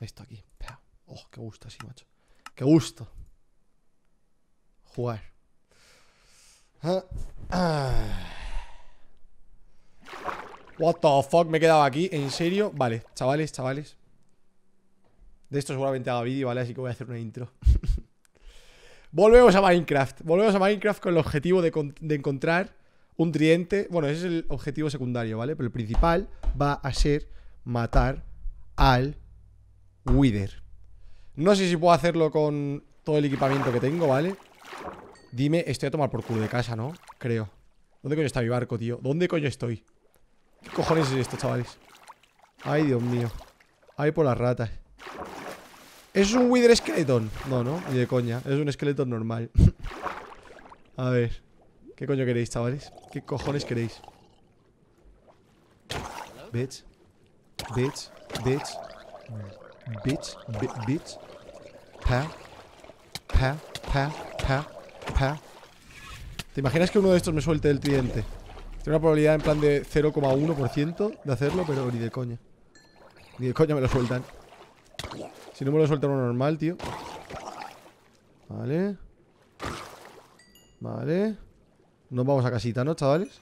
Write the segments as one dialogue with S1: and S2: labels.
S1: Esto aquí. Oh, qué gusto así, macho. Qué gusto. Jugar. Ah, ah. What the fuck, me he quedado aquí, ¿en serio? Vale, chavales, chavales De esto seguramente haga vídeo, ¿vale? Así que voy a hacer una intro Volvemos a Minecraft Volvemos a Minecraft con el objetivo de, de, encontrar un tridente Bueno, ese es el objetivo secundario, ¿vale? Pero el principal va a ser matar al Wither No sé si puedo hacerlo con todo el equipamiento que tengo, ¿vale? Dime, estoy a tomar por culo de casa, ¿no? Creo ¿Dónde coño está mi barco, tío? ¿Dónde coño estoy? ¿Qué cojones es esto, chavales? Ay, Dios mío Ay, por las ratas ¿Es un Wither Skeleton? No, no, ni de coña Es un esqueleto normal A ver ¿Qué coño queréis, chavales? ¿Qué cojones queréis? Bitch Bitch Bitch bitch, bitch, pa, pa, pa, pa, pa. ¿Te imaginas que uno de estos me suelte el tridente? Tiene una probabilidad en plan de 0,1% de hacerlo, pero ni de coña. Ni de coña me lo sueltan. Si no me lo suelta uno normal, tío. Vale. Vale. Nos vamos a casita, ¿no, chavales?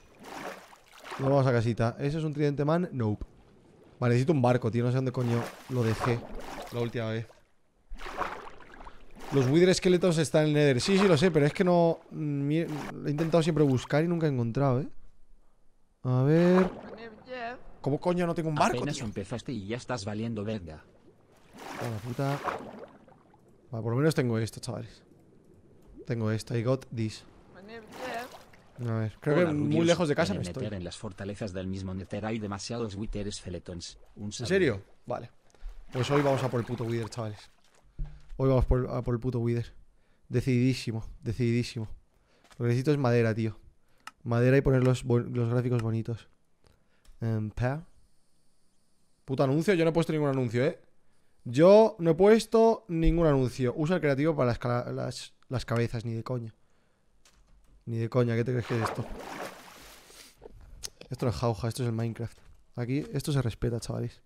S1: Nos vamos a casita. ¿Ese es un tridente man? Nope. Vale, necesito un barco, tío. No sé dónde coño lo dejé la última vez. Los Wither esqueletos están en el Nether. Sí, sí, lo sé, pero es que no... Mm, he intentado siempre buscar y nunca he encontrado, ¿eh? A ver... ¿Cómo coño no tengo un barco, Apenas
S2: empezaste y ya estás valiendo verga.
S1: puta... Vale, por lo menos tengo esto, chavales. Tengo esto. I got this. A ver, creo que muy lejos de casa me estoy. En
S2: las fortalezas del mismo Nether hay demasiados ¿En serio? Vale. Pues hoy vamos a por el puto Wither, chavales.
S1: Hoy vamos por, a por el puto Wither. Decididísimo, decididísimo. Lo que necesito es madera, tío. Madera y poner los, gráficos bonitos. Em, puto anuncio, yo no he puesto ningún anuncio, ¿eh? Yo no he puesto ningún anuncio. Usa el creativo para las, cabezas, ni de coña. Ni de coña, ¿qué te crees que es esto? Esto es jauja, esto es el Minecraft. Aquí esto se respeta, chavales.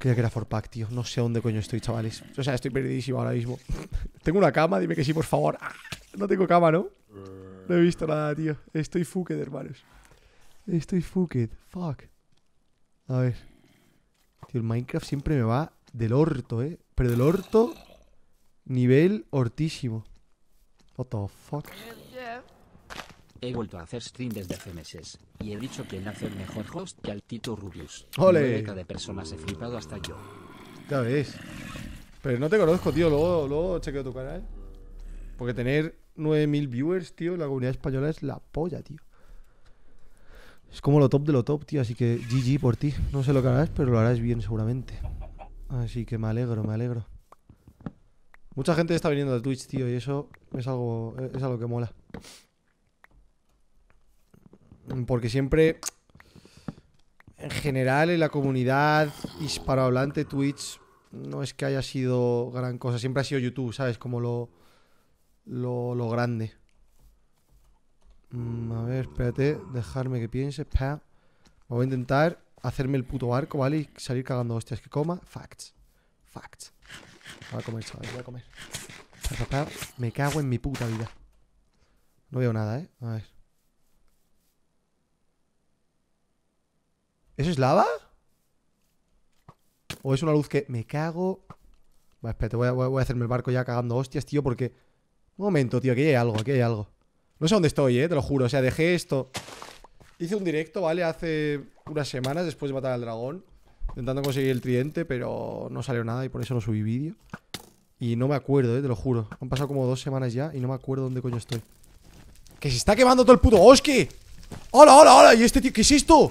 S1: Creía que era Forpack, tío. No sé dónde coño estoy, chavales. O sea, estoy perdidísimo ahora mismo. Tengo una cama, dime que sí, por favor. Ah, no tengo cama, ¿no? No he visto nada, tío. Estoy fucked, hermanos. Estoy fucked. Fuck. A ver. Tío, el Minecraft siempre me va del orto, ¿eh? Pero del orto, nivel hortísimo. What the fuck?
S2: He vuelto a hacer stream desde hace meses, y he dicho que nace el mejor host que al Tito Rubius. ¡Ole! Una de personas he flipado hasta yo. Ya ves. Pero no te conozco, tío. Luego, luego chequeo tu
S1: canal. Porque tener 9.000 viewers, tío, la comunidad española es la polla, tío. Es como lo top de lo top, tío. Así que GG por ti. No sé lo que harás, pero lo harás bien seguramente. Así que me alegro, me alegro. Mucha gente está viniendo a Twitch, tío, y eso es algo, es algo que mola. Mm, porque siempre, en general, en la comunidad hispanohablante, Twitch no es que haya sido gran cosa. Siempre ha sido YouTube, ¿sabes? Como lo, lo, grande. Mm, a ver, espérate, dejarme que piense. Voy a intentar hacerme el puto barco, ¿vale? Y salir cagando hostias. Que coma. Facts. Facts. Voy a comer, chavales, voy a comer. Me cago en mi puta vida. No veo nada, ¿eh? A ver. ¿Eso es lava? ¿O es una luz que... Me cago... Vale, espérate, voy a, voy a hacerme el barco ya cagando hostias, tío, porque... Un momento, tío, aquí hay algo, aquí hay algo. No sé dónde estoy, eh, te lo juro. O sea, dejé esto. Hice un directo, ¿vale? Hace unas semanas después de matar al dragón. Intentando conseguir el tridente, pero no salió nada y por eso no subí vídeo. Y no me acuerdo, eh, te lo juro. Han pasado como dos semanas ya y no me acuerdo dónde coño estoy. ¡Que se está quemando todo el puto bosque! ¡Hola, hola, hola! ¿Y este tío? ¿Qué es esto?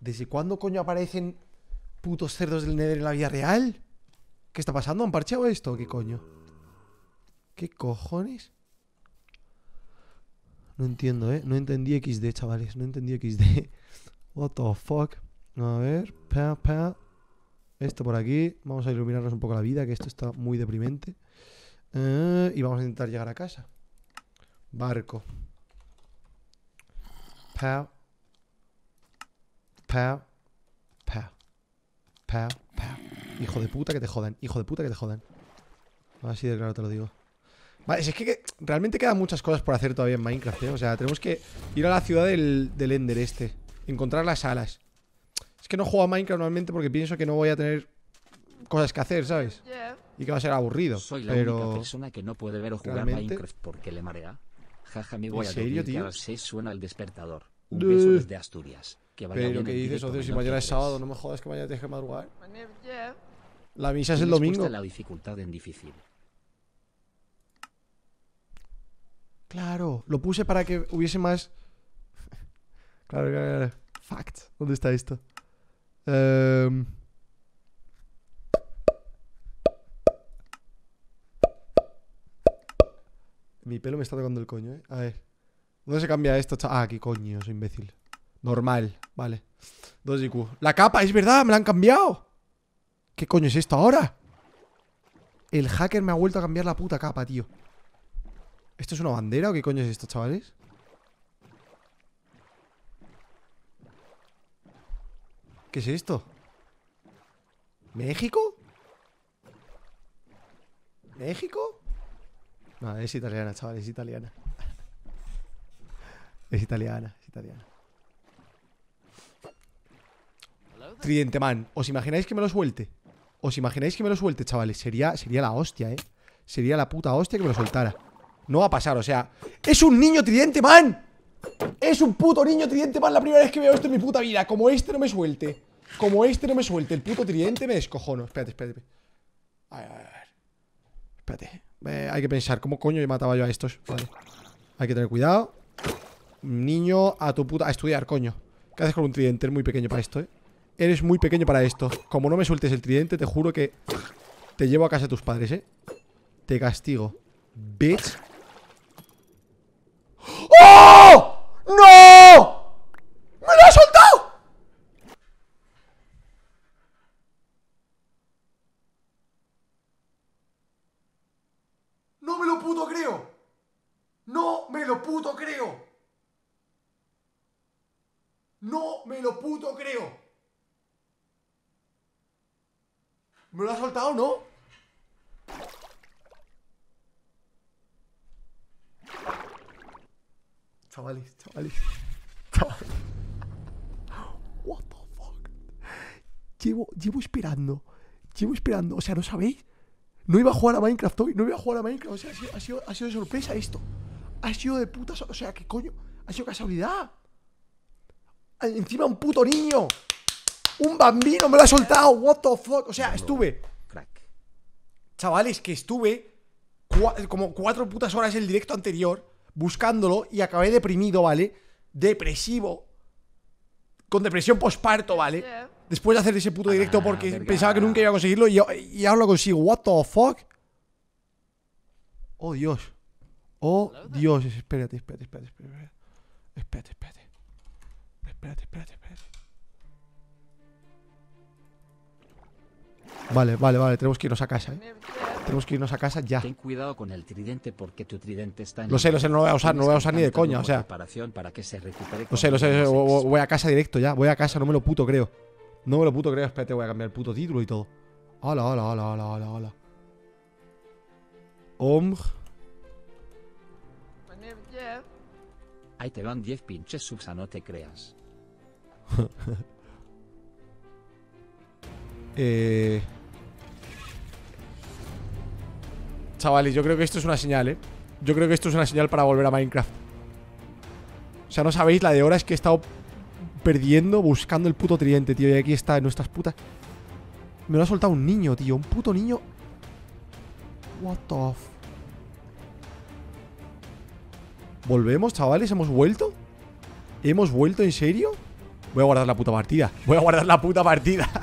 S1: ¿Desde cuándo coño aparecen putos cerdos del Nether en la vida real? ¿Qué está pasando? ¿Han parcheado esto? ¿Qué coño? ¿Qué cojones? No entiendo, ¿eh? No entendí XD, chavales. No entendí XD. What the fuck. A ver. Esto por aquí. Vamos a iluminarnos un poco la vida, que esto está muy deprimente. Eh, y vamos a intentar llegar a casa. Barco. Pa, pa, pa, pa, Hijo de puta que te jodan, hijo de puta que te jodan. Así de claro te lo digo. Vale, es que, realmente quedan muchas cosas por hacer todavía en Minecraft, ¿eh? O sea, tenemos que ir a la ciudad del, del Ender este. Encontrar las alas. Es que no juego a Minecraft normalmente porque pienso que no voy a tener cosas que hacer, ¿sabes? Y que va a ser aburrido. Soy la única persona
S2: que no puede ver o jugar Minecraft porque le marea. Jaja, me voy a dormir, tío? Se suena el despertador. beso desde Asturias. Pero que dices, socio, si mañana es sábado, no me jodas que mañana tienes que madrugar. La misa es el domingo. la dificultad en difícil.
S1: Claro, lo puse para que hubiese más... Claro, claro, claro. Fact. ¿Dónde está esto? Em. Mi pelo me está tocando el coño, ¿eh? A ver. ¿Dónde se cambia esto? Ah, qué coño, soy imbécil. Normal, vale. 2 La capa, es verdad, me la han cambiado. ¿Qué coño es esto ahora? El hacker me ha vuelto a cambiar la puta capa, tío. ¿Esto es una bandera o qué coño es esto, chavales? ¿Qué es esto? ¿México? ¿México? No, es italiana, chavales, es italiana. Es italiana, es italiana. Tridente man. ¿Os imagináis que me lo suelte? ¿Os imagináis que me lo suelte, chavales? Sería, sería la hostia, ¿eh? Sería la puta hostia que me lo soltara. No va a pasar, o sea... ¡Es un niño tridente man! ¡Es un puto niño tridente man! La primera vez que veo esto en mi puta vida. Como este no me suelte. Como este no me suelte. El puto tridente me descojono. Espérate, espérate. A ver, a ver, Espérate. Eh, hay que pensar. ¿Cómo coño mataba yo a estos? Vale. Hay que tener cuidado. Niño, a tu puta... A estudiar, coño. ¿Qué haces con un tridente? Es muy pequeño para esto, ¿eh? Eres muy pequeño para esto. Como no me sueltes el tridente, te juro que te llevo a casa de tus padres, ¿eh? Te castigo.
S3: Bitch. ¡Oh! ¡No! ¡Me lo ha soltado!
S1: Llevo esperando, o sea, ¿no sabéis? No iba a jugar a Minecraft hoy, no iba a jugar a Minecraft, o sea, ha sido, de sorpresa esto. Ha sido de puta, o sea, ¿qué coño? Ha sido casualidad. Encima un puto niño. Un bambino me lo ha soltado, what the fuck. O sea, estuve... Crack. Chavales, que estuve como cuatro putas horas el directo anterior buscándolo y acabé deprimido, ¿vale? Depresivo. Con depresión posparto, ¿vale? Después de hacer ese puto ah, directo porque pensaba que nunca iba a conseguirlo y, ahora lo consigo. What the fuck? Oh, Dios. Oh, Dios. Espérate, espérate, espérate, espérate. Espérate, espérate. Espérate, espérate, espérate. Vale, vale, vale. Tenemos que irnos a casa, ¿eh? Tenemos que irnos a casa ya. Ten
S2: cuidado con el tridente porque tu tridente está en Lo sé, lo sé, no lo voy a usar, no voy a usar ni de coña, o sea. Para que se recupere lo sé, lo sé,
S1: voy a casa directo ya, voy a casa, no me lo puto creo. No me lo
S2: puto creo. Espérate, voy a cambiar el puto
S1: título y todo. Hola, hola, hola, hola, hola, Omg.
S2: Ahí te van 10 pinches subs ah, no te creas.
S1: eh... Chavales, yo creo que esto es una señal, ¿eh? Yo creo que esto es una señal para volver a Minecraft. O sea, no sabéis la de ahora es que he estado perdiendo buscando el puto tridente, tío. Y aquí está en nuestras putas. Me lo ha soltado un niño, tío. Un puto niño. What the f... ¿Volvemos, chavales? ¿Hemos vuelto? ¿Hemos vuelto en serio? Voy a guardar la puta partida. Voy a guardar la puta partida.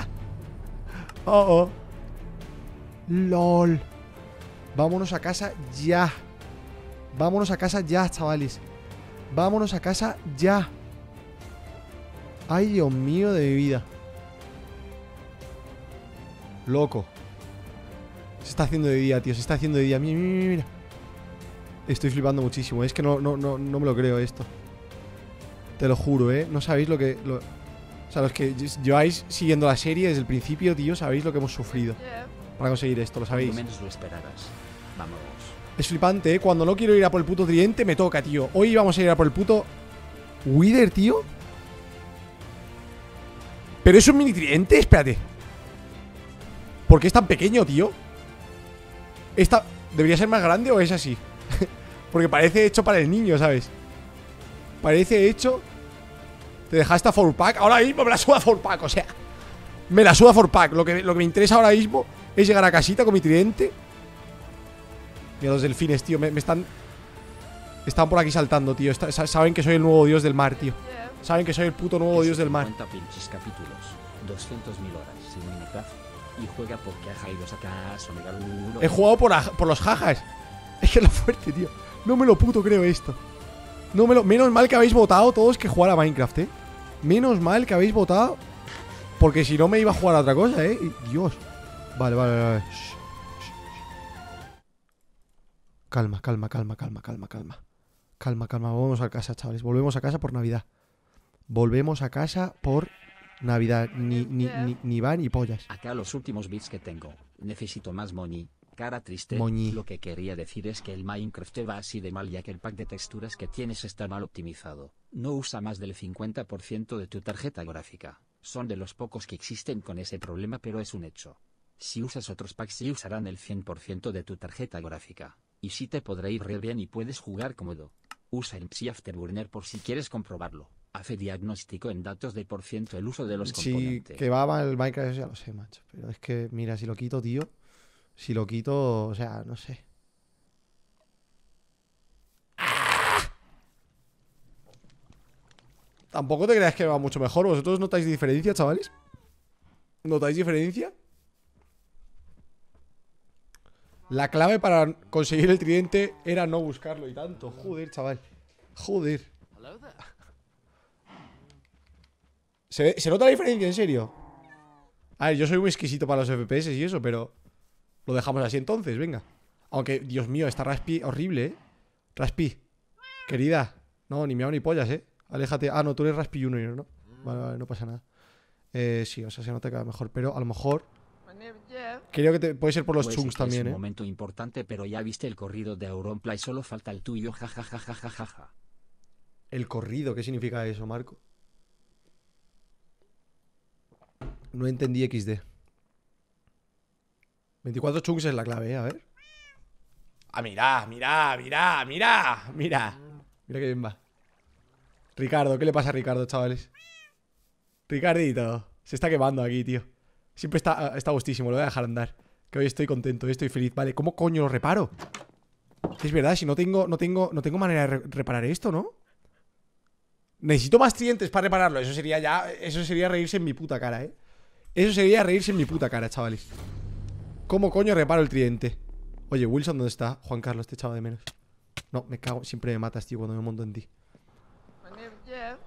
S1: oh, oh. LOL. Vámonos a casa ya. Vámonos a casa ya, chavales. Vámonos a casa ya. Ay, Dios mío de mi vida. Loco. Se está haciendo de día, tío. Se está haciendo de día. Mira, mira, mira. Estoy flipando muchísimo. Es que no, no, no, me lo creo esto. Te lo juro, ¿eh? No sabéis lo que... O sea, los que lleváis siguiendo la serie desde el principio, tío, sabéis lo que hemos sufrido para conseguir esto, lo sabéis. menos
S2: lo Vamos. Es
S1: flipante, ¿eh? Cuando no quiero ir a por el puto tridente, me toca, tío. Hoy vamos a ir a por el puto... Wither, tío. Pero es un mini tridente, espérate. ¿Por qué es tan pequeño, tío? Esta... ¿Debería ser más grande o es así? Porque parece hecho para el niño, ¿sabes? Parece hecho... Te dejaste a 4-pack. Ahora mismo me la suda 4-pack, o sea... Me la suda 4-pack. Lo que, lo que me interesa ahora mismo es llegar a casita con mi tridente. Mira los delfines, tío. me están están por aquí saltando, tío. saben que soy el nuevo dios del mar, tío. Saben que soy el puto nuevo dios del mar.
S2: Y juega porque ha He jugado por,
S1: los jajas. Es que es lo fuerte, tío. No me lo puto creo esto. No menos mal que habéis votado todos que jugar a Minecraft, ¿eh? Menos mal que habéis votado. Porque si no me iba a jugar a otra cosa, ¿eh? Dios. Vale, vale, vale. Calma, calma, calma, calma, calma, calma. Calma, calma, vamos a casa, chavales. Volvemos a casa por Navidad. Volvemos a casa por Navidad. Ni, ni, ni, pollas.
S2: Acá los últimos bits que tengo. Necesito más money. Cara triste. Lo que quería decir es que el Minecraft te va así de mal ya que el pack de texturas que tienes está mal optimizado. No usa más del 50% de tu tarjeta gráfica. Son de los pocos que existen con ese problema pero es un hecho. Si usas otros packs sí usarán el 100% de tu tarjeta gráfica. Y sí te podrá ir bien y puedes jugar cómodo. Usa el Psi Afterburner por si quieres comprobarlo. Hace diagnóstico en datos de por ciento el uso de los componentes. Sí, que va
S1: mal el Minecraft, ya lo sé, macho. Pero es que, mira, si lo quito, tío. Si lo quito, o sea, no sé. Tampoco te creas que va mucho mejor. ¿Vosotros notáis diferencia, chavales? ¿Notáis diferencia? La clave para conseguir el tridente era no buscarlo y tanto. Joder, chaval. Joder. ¿Se, nota la diferencia, en serio? A ver, yo soy muy exquisito para los FPS y eso, pero... Lo dejamos así entonces, venga. Aunque, Dios mío, está Raspi horrible, ¿eh? Raspi. Querida. No, ni miau ni pollas, ¿eh? Aléjate. Ah, no, tú eres Raspi Junior, ¿no? Vale, vale, no pasa nada. Eh, sí, o sea, se nota que mejor, pero a lo mejor... Creo que te, puede ser por los pues chunks también, es un ¿eh?
S2: momento importante, pero ya viste el corrido de Auronplay, solo falta el tuyo, jajajajajaja. ¿El corrido? ¿Qué significa eso,
S1: Marco? No entendí XD. 24 chunks es la clave, ¿eh? a ver. Ah, mira, mira, mira, mira, mira. Mira que bien va. Ricardo, ¿qué le pasa a Ricardo, chavales? Ricardito, se está quemando aquí, tío. Siempre está, ah, está gustísimo, lo voy a dejar andar. Que hoy estoy contento, hoy estoy feliz. Vale, ¿cómo coño lo reparo? Es verdad, si no tengo, no tengo, no tengo manera de reparar esto, ¿no? Necesito más trientes para repararlo. Eso sería ya. Eso sería reírse en mi puta cara, ¿eh? Eso sería reírse en mi puta cara, chavales. ¿Cómo coño reparo el tridente? Oye, Wilson, ¿dónde está? Juan Carlos, te echaba de menos. No, me cago. Siempre me matas, tío, cuando me monto en ti.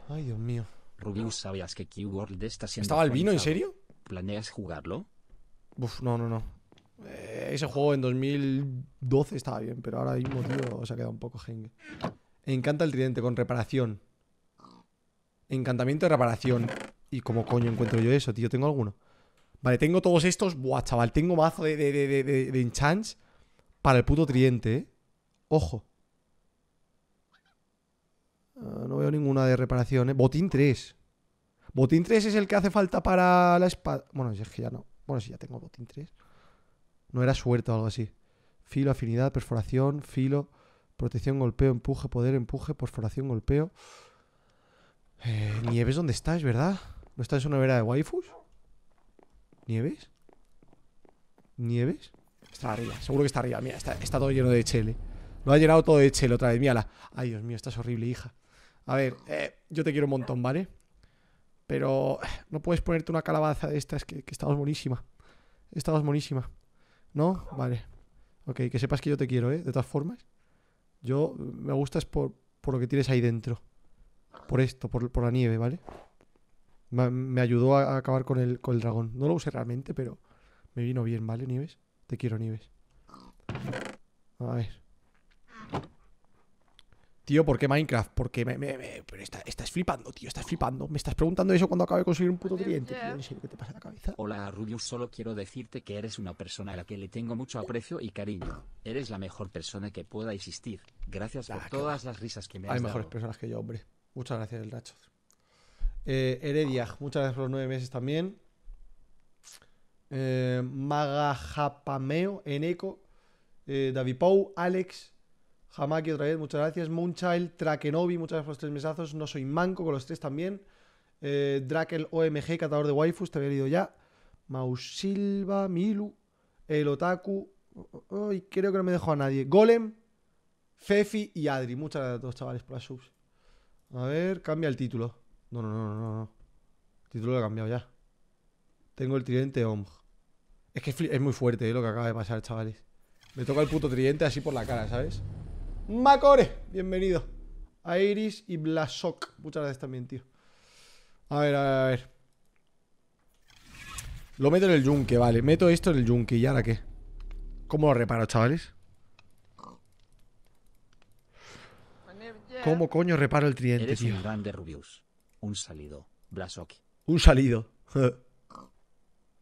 S1: Ay,
S2: Dios mío. Rubius, ¿sabías que q está ¿Estaba vino en serio? ¿Planeas jugarlo?
S1: Uf, no, no, no. Eh, ese juego en 2012 estaba bien, pero ahora mismo, tío, se ha quedado un poco jengue. Encanta el tridente con reparación. Encantamiento de reparación. ¿Y cómo coño encuentro yo eso, tío? ¿Tengo alguno? Vale, tengo todos estos. Buah, chaval, tengo mazo de, de, de, de, de enchants para el puto tridente, ¿eh? Ojo. Ah, no veo ninguna de reparación, ¿eh? Botín 3. Botín 3 es el que hace falta para la espada. Bueno, es que ya no. Bueno, sí, ya tengo botín 3. No era suerte o algo así. Filo, afinidad, perforación, filo, protección, golpeo, empuje, poder, empuje, perforación, golpeo. Eh, Nieves, ¿dónde estás, verdad? ¿No estás en una vera de waifus? ¿Nieves? ¿Nieves? Está arriba, seguro que está arriba. Mira, está, todo lleno de chele. Lo ha llenado todo de chele otra vez. Mírala. Ay, Dios mío, estás horrible, hija. A ver, eh, yo te quiero un montón, ¿vale? Pero no puedes ponerte una calabaza de estas que, que estabas buenísima. Estabas buenísima. ¿No? Vale. Ok, que sepas que yo te quiero, ¿eh? De todas formas. Yo mm, me gustas por, por lo que tienes ahí dentro. Por esto, por, la nieve, ¿vale? Me, ayudó a, acabar con el, con el dragón. No lo usé realmente, pero me vino bien, ¿vale, Nieves? Te quiero, Nieves. A ver. Tío, ¿por qué Minecraft? Porque me, pero estás flipando, tío, estás flipando. Me estás preguntando eso cuando acabo de conseguir un puto cliente, No sé qué te pasa en la
S2: cabeza? Hola, Rubius, solo quiero decirte que eres una persona a la que le tengo mucho aprecio y cariño. Eres la mejor persona que pueda existir. Gracias por ah, todas las risas que me has Hay mejores
S1: personas que yo, hombre. Muchas gracias, el Nacho. Eh, Heredia, muchas gracias por los nueve meses también. Eh, Maga Japameo, Eneco, eh, David Pou, Alex, Hamaki otra vez, muchas gracias. Moonchild, Trakenobi, muchas gracias por los tres mesazos. No soy manco con los tres también. Eh, Drakel OMG, catador de waifus, te había leído ya. Mausilva, Milu, El Otaku. creo que no me dejo a nadie. Golem, Fefi y Adri. Muchas gracias a todos, chavales, por las subs. A ver, cambia el título. No, no, no, no, no. El título lo he cambiado ya. Tengo el tridente OMG. Es que es muy fuerte eh, lo que acaba de pasar, chavales. Me toca el puto tridente así por la cara, ¿sabes? Macore, bienvenido. A Iris y Blasok. Muchas gracias también, tío. A ver, a ver, a ver. Lo meto en el yunque, vale. Meto esto en el yunque. ¿Y ahora qué? ¿Cómo lo reparo, chavales? ¿Cómo coño reparo el tridente, tío?
S2: Un grande Rubius. Un salido. Blasok.
S1: Un salido.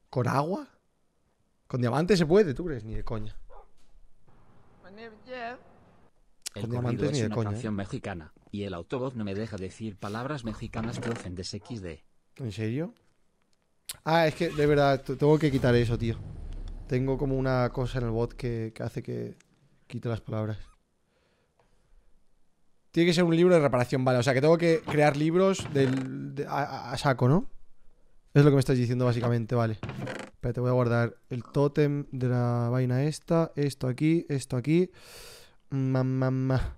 S1: ¿Con agua? ¿Con diamante se puede? ¿Tú crees? Ni de coña.
S2: El con es una canción mexicana, y el autobot no me deja decir palabras mexicanas que ofendes XD.
S1: ¿En serio? Ah, es que de verdad, tengo que quitar eso, tío. Tengo como una cosa en el bot que, hace que quite las palabras. Tiene que ser un libro de reparación, vale. O sea, que tengo que crear libros del, a, saco, ¿no? Es lo que me estás diciendo básicamente, vale. te voy a guardar el tótem de la vaina esta, esto aquí, esto aquí. Mamá, mamá,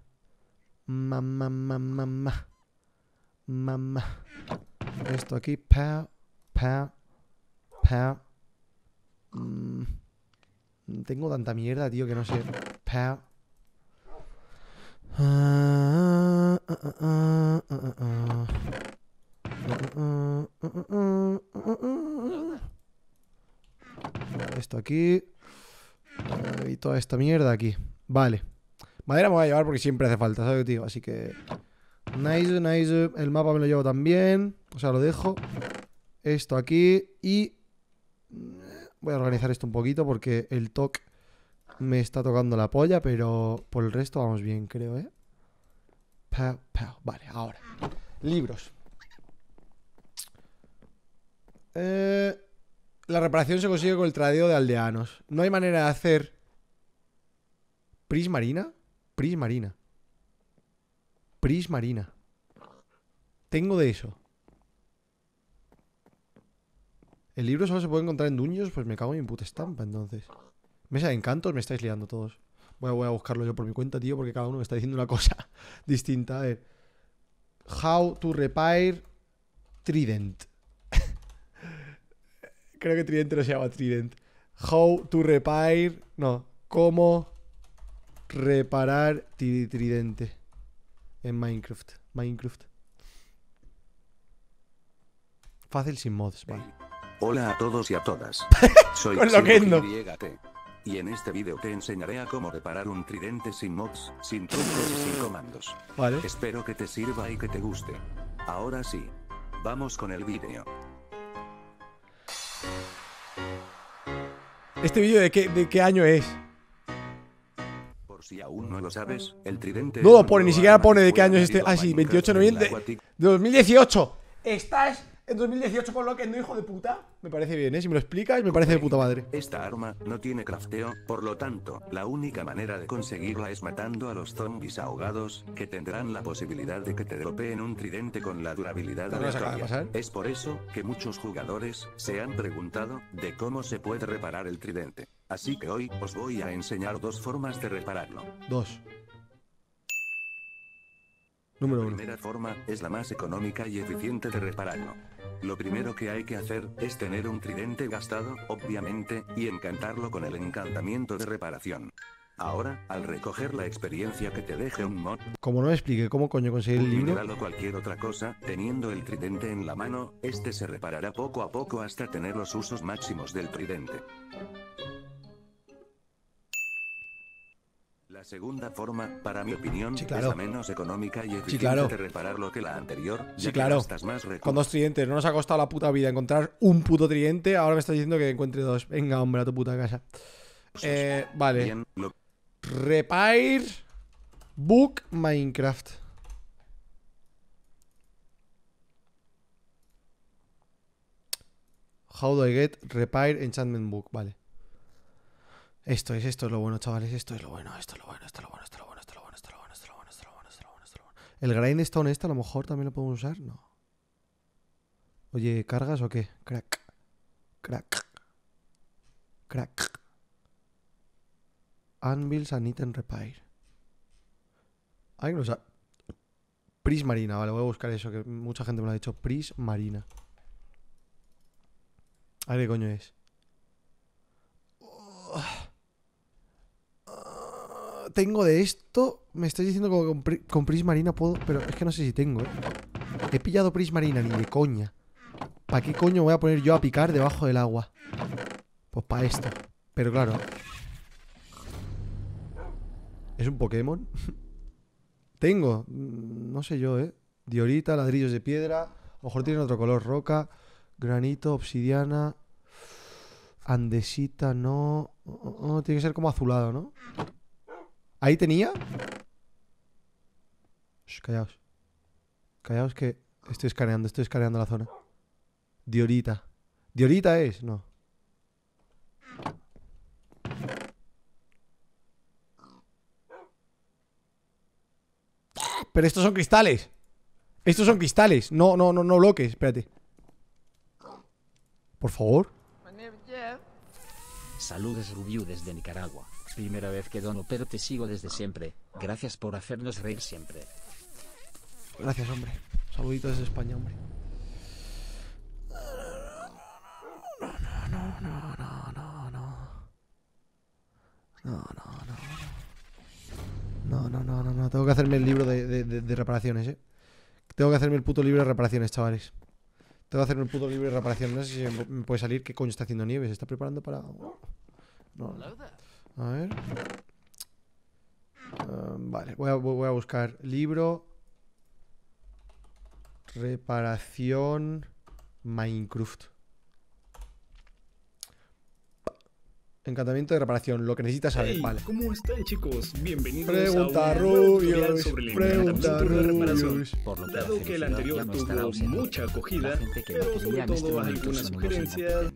S1: mamá, mamá, mamá. Esto aquí, pa, pa, pa. Tengo tanta mierda, tío, que no sé. Pa. Esto aquí. Y toda esta mierda aquí. Vale. Madera me voy a llevar porque siempre hace falta, ¿sabes, tío? Así que... Nice, nice. El mapa me lo llevo también. O sea, lo dejo. Esto aquí. Y... Mm, voy a organizar esto un poquito porque el TOC me está tocando la polla, pero por el resto vamos bien, creo, ¿eh? Pau, pau. Vale, ahora. Libros. Eh, la reparación se consigue con el tradeo de aldeanos. No hay manera de hacer... pris marina. Pris Marina. pris Marina. Tengo de eso. El libro solo se puede encontrar en Duños? pues me cago en mi puta estampa, entonces. Mesa de encantos, me estáis liando todos. Voy a, voy a buscarlo yo por mi cuenta, tío, porque cada uno me está diciendo una cosa distinta. A ver. How to repair Trident. Creo que Trident no se llama Trident. How to repair. No. Cómo reparar tridente en Minecraft. Minecraft. Fácil sin mods, vale.
S3: Hola a todos y a todas. Soy Y en este vídeo te enseñaré a cómo reparar un tridente sin mods, sin trucos y sin comandos. Vale. Espero que te sirva y que te guste. Ahora sí, vamos con el vídeo.
S1: ¿Este vídeo de qué año es?
S3: Si aún no lo sabes, el tridente. No lo pone, ni siquiera pone de qué año es este. Ah, sí, 28 de noviembre
S1: 2018. Estás en 2018 con lo que no, hijo de puta. Me parece bien, ¿eh? Si me lo explicas, me parece de puta
S3: madre. Esta arma no tiene crafteo, por lo tanto, la única manera de conseguirla es matando a los zombies ahogados, que tendrán la posibilidad de que te dropeen un tridente con la durabilidad de historia. Es por eso que muchos jugadores se han preguntado de cómo se puede reparar el tridente. Así que hoy, os voy a enseñar dos formas de repararlo. Dos. Número La primera forma, es la más económica y eficiente de repararlo. Lo primero que hay que hacer, es tener un tridente gastado, obviamente, y encantarlo con el encantamiento de reparación. Ahora, al recoger la experiencia que te deje un mod,
S1: como no expliqué explique cómo coño conseguir el libro,
S3: cualquier otra cosa, teniendo el tridente en la mano, este se reparará poco a poco hasta tener los usos máximos del tridente. La segunda forma, para mi opinión, es la menos económica y eficiente claro. de reparar lo que la anterior. sí, claro. Con dos
S1: tridentes, no nos ha costado la puta vida encontrar un puto tridente. Ahora me está diciendo que encuentre dos. Venga, hombre, a tu puta casa. Pues, eh, vale. Repair Book Minecraft. How do I get Repair Enchantment Book? Vale. Esto es, esto es lo bueno, chavales, esto es lo bueno, esto es lo bueno, esto es lo bueno, esto es lo bueno, esto es lo bueno, esto es lo bueno, esto es lo bueno, esto es lo bueno, esto es lo bueno, esto es lo bueno. El grindstone este a lo mejor también lo podemos usar, ¿no? Oye, ¿cargas o qué? Crack. Crack. Crack. Anvils and Repair. Hay que usar. Pris Marina, vale, voy a buscar eso, que mucha gente me lo ha dicho. Pris Marina. A qué coño es tengo de esto. Me estoy diciendo que con, pris marina puedo. Pero es que no sé si tengo, ¿eh? He pillado Prismarina, ni de coña. ¿Para qué coño voy a poner yo a picar debajo del agua? Pues para esto. Pero claro. ¿Es un Pokémon? tengo. Mm, no sé yo, ¿eh? Diorita, ladrillos de piedra. A mejor tienen otro color. Roca, granito, obsidiana. Andesita, no. tiene que ser como azulado, ¿no? Ahí tenía. Shh, callaos. Callaos que estoy escaneando, estoy escaneando la zona. Diorita. ¿Diorita es? No. Pero estos son cristales. Estos son cristales. No, no, no, no bloques. Espérate. Por
S2: favor. Saludos Rubio desde Nicaragua. Primera vez que dono, pero te sigo desde siempre. Gracias por hacernos reír siempre. Gracias, hombre. Saluditos desde España, hombre. No, no, no, no, no, no. No,
S1: no, no. No, no, no, no, no. Tengo que hacerme el libro de, reparaciones, eh. Tengo que hacerme el puto libro de reparaciones, chavales. Tengo que hacerme el puto libro de reparaciones. No sé si me puede salir. ¿Qué coño está haciendo Nieves? está preparando para.? no. A ver. Ah, vale, voy a, buscar libro. Reparación Minecraft. Encantamiento de reparación, lo que necesitas saber, vale.
S3: ¿Cómo están, chicos? Bienvenidos pregunta a un sobre el pregunta De reparación. Por lo que Dado que el anterior no tuvo
S2: mucha acogida, pero sobre este todo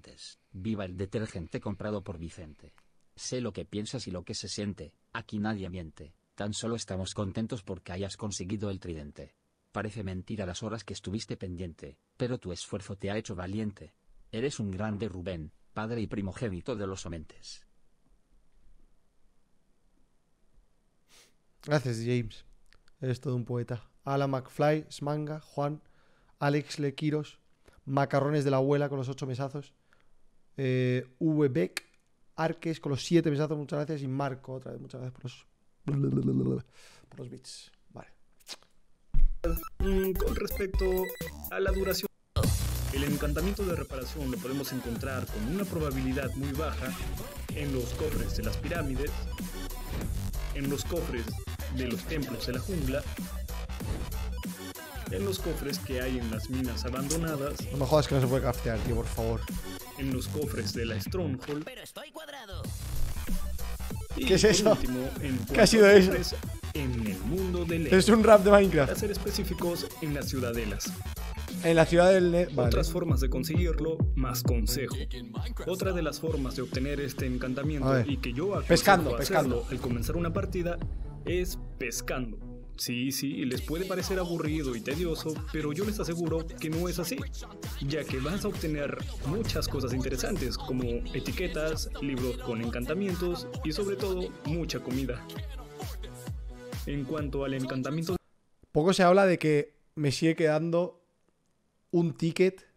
S2: Viva el detergente comprado por Vicente. Sé lo que piensas y lo que se siente, aquí nadie miente, tan solo estamos contentos porque hayas conseguido el tridente. Parece mentira las horas que estuviste pendiente, pero tu esfuerzo te ha hecho valiente. Eres un grande Rubén, padre y primogénito de los omentes.
S1: Gracias, James. Eres todo un poeta. Ala McFly, Smanga, Juan, Alex Lequiros, Macarrones de la Abuela con los ocho mesazos, eh, V. Arques con los siete besazos, muchas gracias. Y Marco, otra vez, muchas gracias por
S3: los,
S1: por los bits. Vale.
S3: Con respecto a la duración. El encantamiento de reparación lo podemos encontrar con una probabilidad muy baja en los cofres de las pirámides, en los cofres de los templos de la jungla, en los cofres que hay en las minas abandonadas. No
S1: me jodas que no se puede craftear, tío, por favor
S3: en los cofres de la Stronghold. Pero estoy cuadrado. Y ¿Qué es eso? ¿Qué ha sido eso? Es un rap de Minecraft. ser específicos, en las ciudadelas. En la ciudad del... Vale. Otras formas de conseguirlo, más consejo. Otra de las formas de
S1: obtener este encantamiento y que yo pescando, pescando. al comenzar una partida es pescando. Sí, sí, les puede parecer aburrido y tedioso, pero yo les aseguro que
S3: no es así, ya que vas a obtener muchas cosas interesantes como etiquetas, libros con encantamientos y sobre todo mucha comida.
S1: En cuanto al encantamiento... Poco se habla de que me sigue quedando un ticket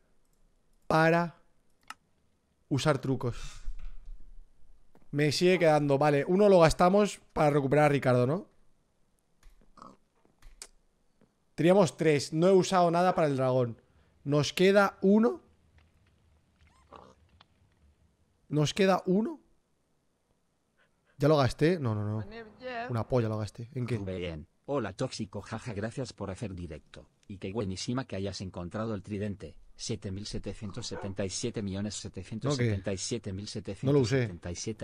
S1: para usar trucos. Me sigue quedando, vale, uno lo gastamos para recuperar a Ricardo, ¿no? Teníamos tres. No he usado nada para el dragón. Nos queda uno. Nos queda uno. ¿Ya lo gasté? No, no, no. Una polla lo gasté. ¿En
S2: qué? bien. Hola tóxico, jaja, gracias por hacer directo. Y qué buenísima que hayas encontrado el tridente. 7.777.777.777 no, lo usé.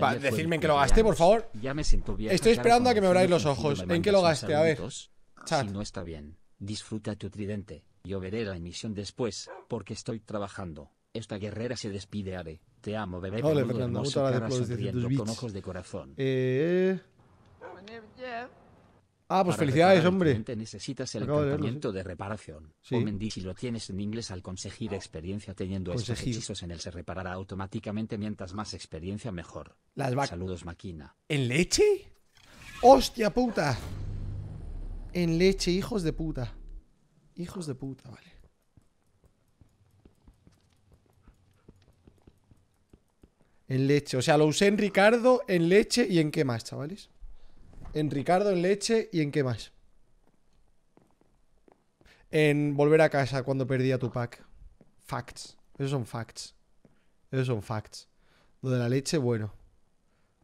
S2: Va, decirme en qué lo gasté, por favor. Ya me siento Estoy esperando a que me abráis los ojos. ¿En qué lo gasté? A ver. Chat. Ah, si no está bien. Disfruta tu tridente, yo veré la emisión después, porque estoy trabajando. Esta guerrera se despide, Are. Te amo, bebé. Ole, Fernando, muchas gracias por Con ojos de corazón. Eh...
S3: Ah, pues felicidades, hombre.
S2: Necesitas el encantamiento de, reparación. ¿Sí? O si lo tienes en inglés al conseguir experiencia teniendo esos hechizos en él se reparará automáticamente mientras más experiencia mejor. Las vacas. Saludos, máquina.
S1: ¿En leche? ¡Hostia puta! en leche, hijos de puta. Hijos de puta, vale. En leche. O sea, lo usé en Ricardo, en leche y en qué más, chavales. En Ricardo, en leche y en qué más. En volver a casa cuando perdí a tu pack. Facts. Esos son facts. Esos son facts. Lo de la leche, bueno.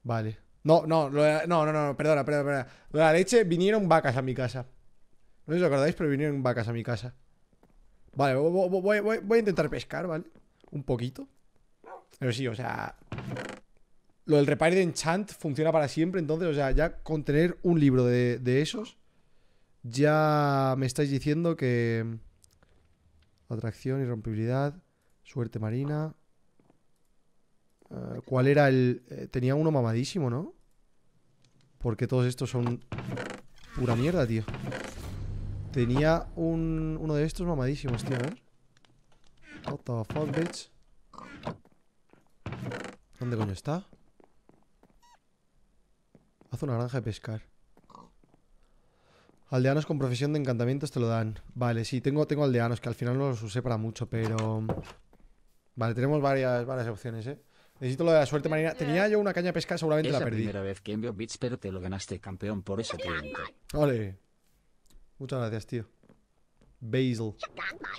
S1: Vale. No, no, no, no, no, perdona, perdona, perdona. de la leche vinieron vacas a mi casa. No sé si os acordáis, pero vinieron vacas a mi casa. Vale, voy, a intentar pescar, ¿vale? Un poquito. Pero sí, o sea. Lo del repair de enchant funciona para siempre, entonces, o sea, ya con tener un libro de, de esos, ya me estáis diciendo que. Atracción, irrompibilidad, suerte marina. Eh, ¿Cuál era el...? Eh, tenía uno mamadísimo, ¿no? Porque todos estos son pura mierda, tío. Tenía un, uno de estos mamadísimos, tío, What the fuck, bitch. ¿Dónde coño está? Haz una granja de pescar. Aldeanos con profesión de encantamientos te lo dan. Vale, sí, tengo, tengo aldeanos que al final no los usé para mucho, pero... Mm, vale, tenemos varias, varias opciones, ¿eh? Necesito lo de la suerte marina.
S2: Tenía yo una caña de pesca, seguramente la, perdí. Es la primera vez que envío bits, pero te lo ganaste, campeón, por eso
S1: Ole. Muchas gracias, tío. Basil.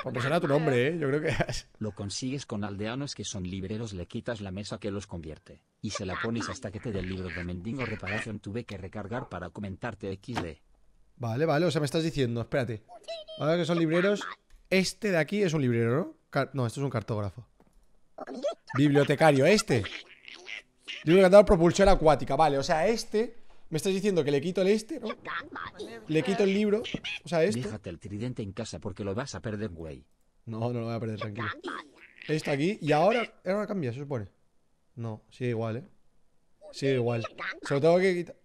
S1: Pues será tu nombre,
S2: ¿eh? Yo creo que Lo consigues con aldeanos que son libreros, le quitas la mesa que los convierte. Y se la pones hasta que te dé el libro de mendigo reparación. Tuve que recargar para comentarte XD. Vale, vale, o sea, me estás diciendo, espérate. Ahora que son libreros, este de aquí es un
S1: librero, ¿no? no, esto es un cartógrafo. Bibliotecario, este. Libro cantar propulsión acuática. Vale, o sea, este. Me estás diciendo que le quito el este, ¿no? Le quito el libro. O sea, este. Fíjate el tridente en casa porque lo vas a perder, güey. No, no lo voy a perder, tranquilo. Está aquí. Y ahora. Ahora cambia, se supone. No, sigue igual, ¿eh? Sigue igual. Se tengo que quitar.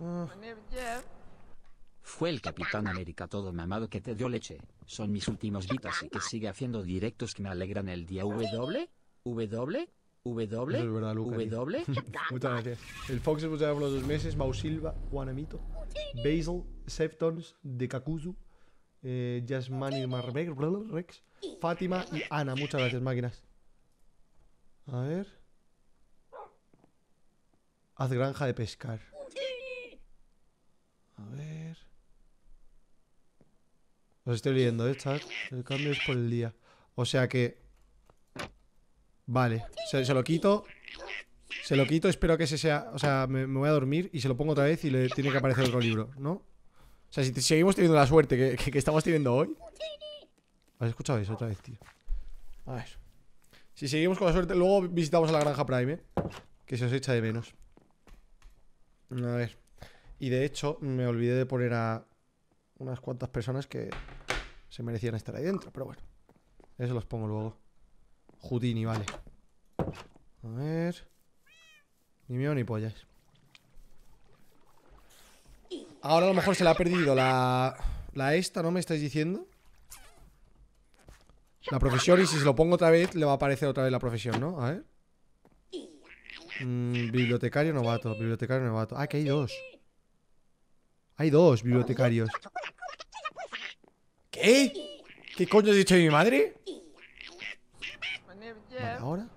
S1: Ah.
S2: Fue el Capitán América todo amado que te dio leche. Son mis últimos vitas y que sigue haciendo directos que me alegran el día W. W, W, W. Muchas gracias. El Fox hemos llevado los dos meses, mausilva Silva, Juanamito, Basil,
S1: Seftons dekakuzu eh, jasmine Jasmani Marbeck, Rex, Fátima y Ana. Muchas gracias, máquinas. A ver. Haz granja de pescar. A ver. Os estoy leyendo, ¿eh, chat? El cambio es por el día. O sea que Vale, se lo quito. Se lo quito, espero que ese sea. O sea, me, voy a dormir y se lo pongo otra vez y le tiene que aparecer otro libro, ¿no? O sea, si seguimos teniendo la suerte que, estamos teniendo hoy. ¿Has escuchado eso otra vez, tío? A ver. Si seguimos con la suerte, luego visitamos a la granja Prime, ¿eh? Que se os echa de menos. A ver. Y de hecho, me olvidé de poner a unas cuantas personas que se merecían estar ahí dentro, pero bueno. Eso los pongo luego. Houdini, vale A ver Ni mío ni pollas Ahora a lo mejor se la ha perdido la... La esta, ¿no me estáis diciendo? La profesión y si se lo pongo otra vez Le va a aparecer otra vez la profesión, ¿no? A ver mm, Bibliotecario novato Bibliotecario novato Ah, que hay dos Hay dos bibliotecarios ¿Qué? ¿Qué coño has dicho mi madre?
S2: ahora.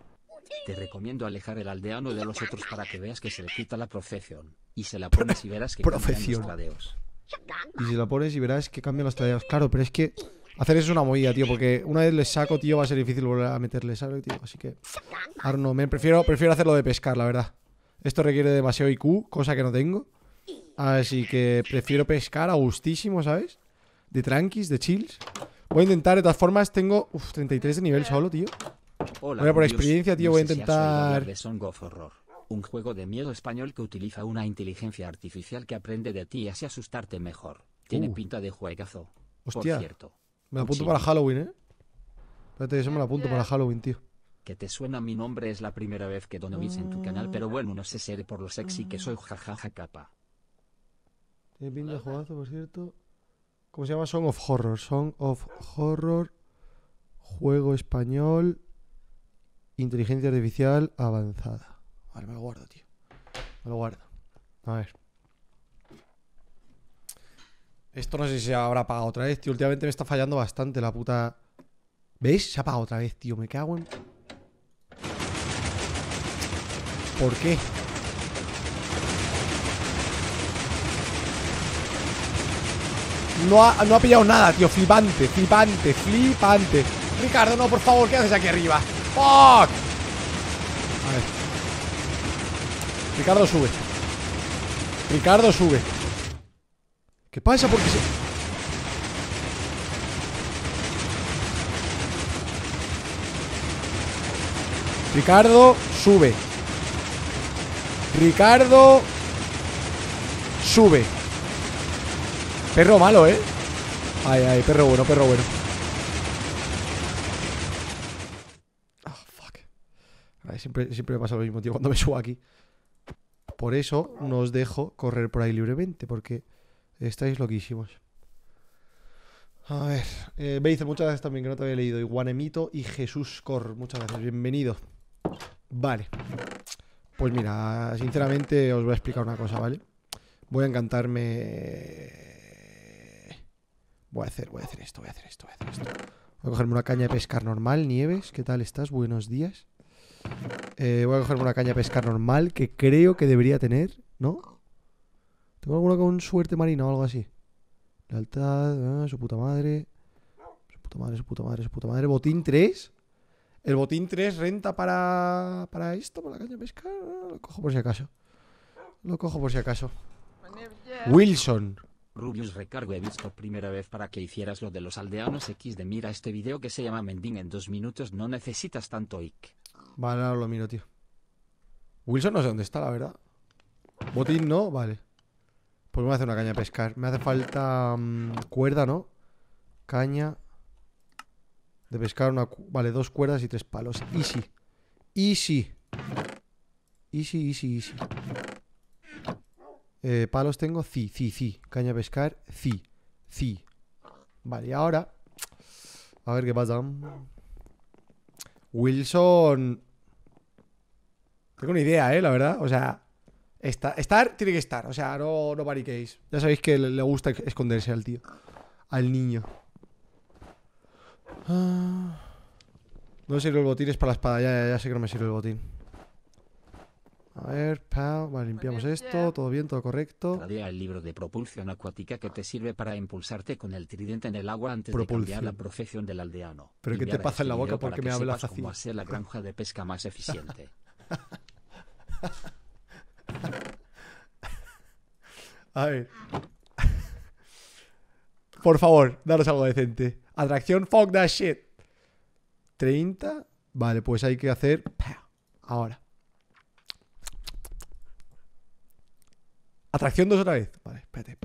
S2: Te recomiendo alejar el aldeano de los otros para que veas que se le quita la profesión. Y se la pones y verás que cambian los tradeos.
S1: Y se la pones y verás que cambian los tradeos. Claro, pero es que hacer eso es una movida, tío, porque una vez les saco, tío, va a ser difícil volver a meterles, algo, tío? Así que... Ahora no, me prefiero, prefiero hacerlo de pescar, la verdad. Esto requiere demasiado IQ, cosa que no tengo. Así que prefiero pescar a gustísimo, ¿sabes? De tranquis, de chills. Voy a intentar, de todas formas, tengo... Uf, 33 de nivel eh. solo, tío. Hola, bueno, por experiencia, tío, voy a intentar...
S2: Son of Horror, un juego de miedo español que utiliza una inteligencia artificial que aprende de ti y así asustarte mejor. Tiene uh. pinta de juegazo. Hostia. Por cierto. Me lo apunto para
S1: Halloween, ¿eh? Espérate, eso me lo apunto para Halloween, tío.
S2: Que te suena mi nombre es la primera vez que donovis en tu canal, pero bueno, no sé ser por lo sexy que soy, jajaja capa.
S1: Tiene pinta de juegazo, por cierto. ¿Cómo se llama? Song of Horror. Song of Horror. Juego español inteligencia artificial avanzada. Vale, me lo guardo, tío. Me lo guardo. A ver. Esto no sé si se habrá apagado otra vez, tío. Últimamente me está fallando bastante la puta... ¿Veis? Se ha apagado otra vez, tío. Me cago en... ¿Por qué? No no ha pillado nada, tío. Flipante, flipante, flipante. Ricardo, no, por favor, ¿qué haces aquí arriba? ¡Fuck! ver Ricardo sube. Ricardo sube. ¿Qué pasa? Porque se... Ricardo sube. Ricardo sube. Perro malo, ¿eh? Ay, ay, perro bueno, perro bueno. siempre, siempre me pasa lo mismo, tío, cuando me subo aquí. Por eso no os dejo correr por ahí libremente, porque estáis loquísimos. A ver, eh, muchas gracias también, que no te había leído. Iguanemito y Jesús Cor, muchas gracias, bienvenido. Vale. Pues mira, sinceramente os voy a explicar una cosa, ¿vale? Voy a encantarme Voy a hacer, voy a hacer esto, voy a hacer esto, voy a hacer esto. Voy a cogerme una caña de pescar normal, Nieves, ¿qué tal estás? Buenos días. Eh, voy a cogerme una caña a pescar normal que creo que debería tener, ¿no? Tengo alguna con suerte marina o algo así. Lealtad, ah, su puta madre. Su puta madre, su puta madre, su puta madre. Botín 3. El botín 3 renta para, para esto, para la caña de pescar. Ah, lo cojo por si acaso. Lo cojo por si acaso. Wilson.
S2: Rubius Recargo he visto primera vez para que hicieras lo de los aldeanos X de mira este video que se llama Mending en dos minutos no necesitas tanto IC.
S1: Vale, ahora lo miro, tío. Wilson no sé dónde está, la verdad. Botín no, vale. Pues me voy a hacer una caña a pescar. Me hace falta mm, cuerda, ¿no? Caña de pescar, una. Vale, dos cuerdas y tres palos. Easy. Easy. Easy, easy, easy. Eh, palos tengo, sí, sí, sí. Caña de pescar, sí, sí. Vale, y ahora. A ver qué pasa. Wilson. Tengo una idea, ¿eh? La verdad. O sea, está, estar tiene que estar. O sea, no, no Ya sabéis que le gusta esconderse al tío. Al niño. Ah. No sirve el botín, es para la espada. Ya, ya, ya sé que no me sirve el botín. A ver, pa, limpiamos esto, todo bien, todo correcto.
S2: Tradea el libro de propulsión acuática que te sirve para impulsarte con el tridente en el agua antes de la profesión del aldeano. ¿Pero qué te pasa en la este boca porque me hablas así? Cómo hacer la granja de pesca más eficiente.
S1: A ver. Por favor, daros algo decente. Atracción, fuck that shit. 30. Vale, pues hay que hacer. Ahora. Atracción 2 otra vez. Vale, espérate.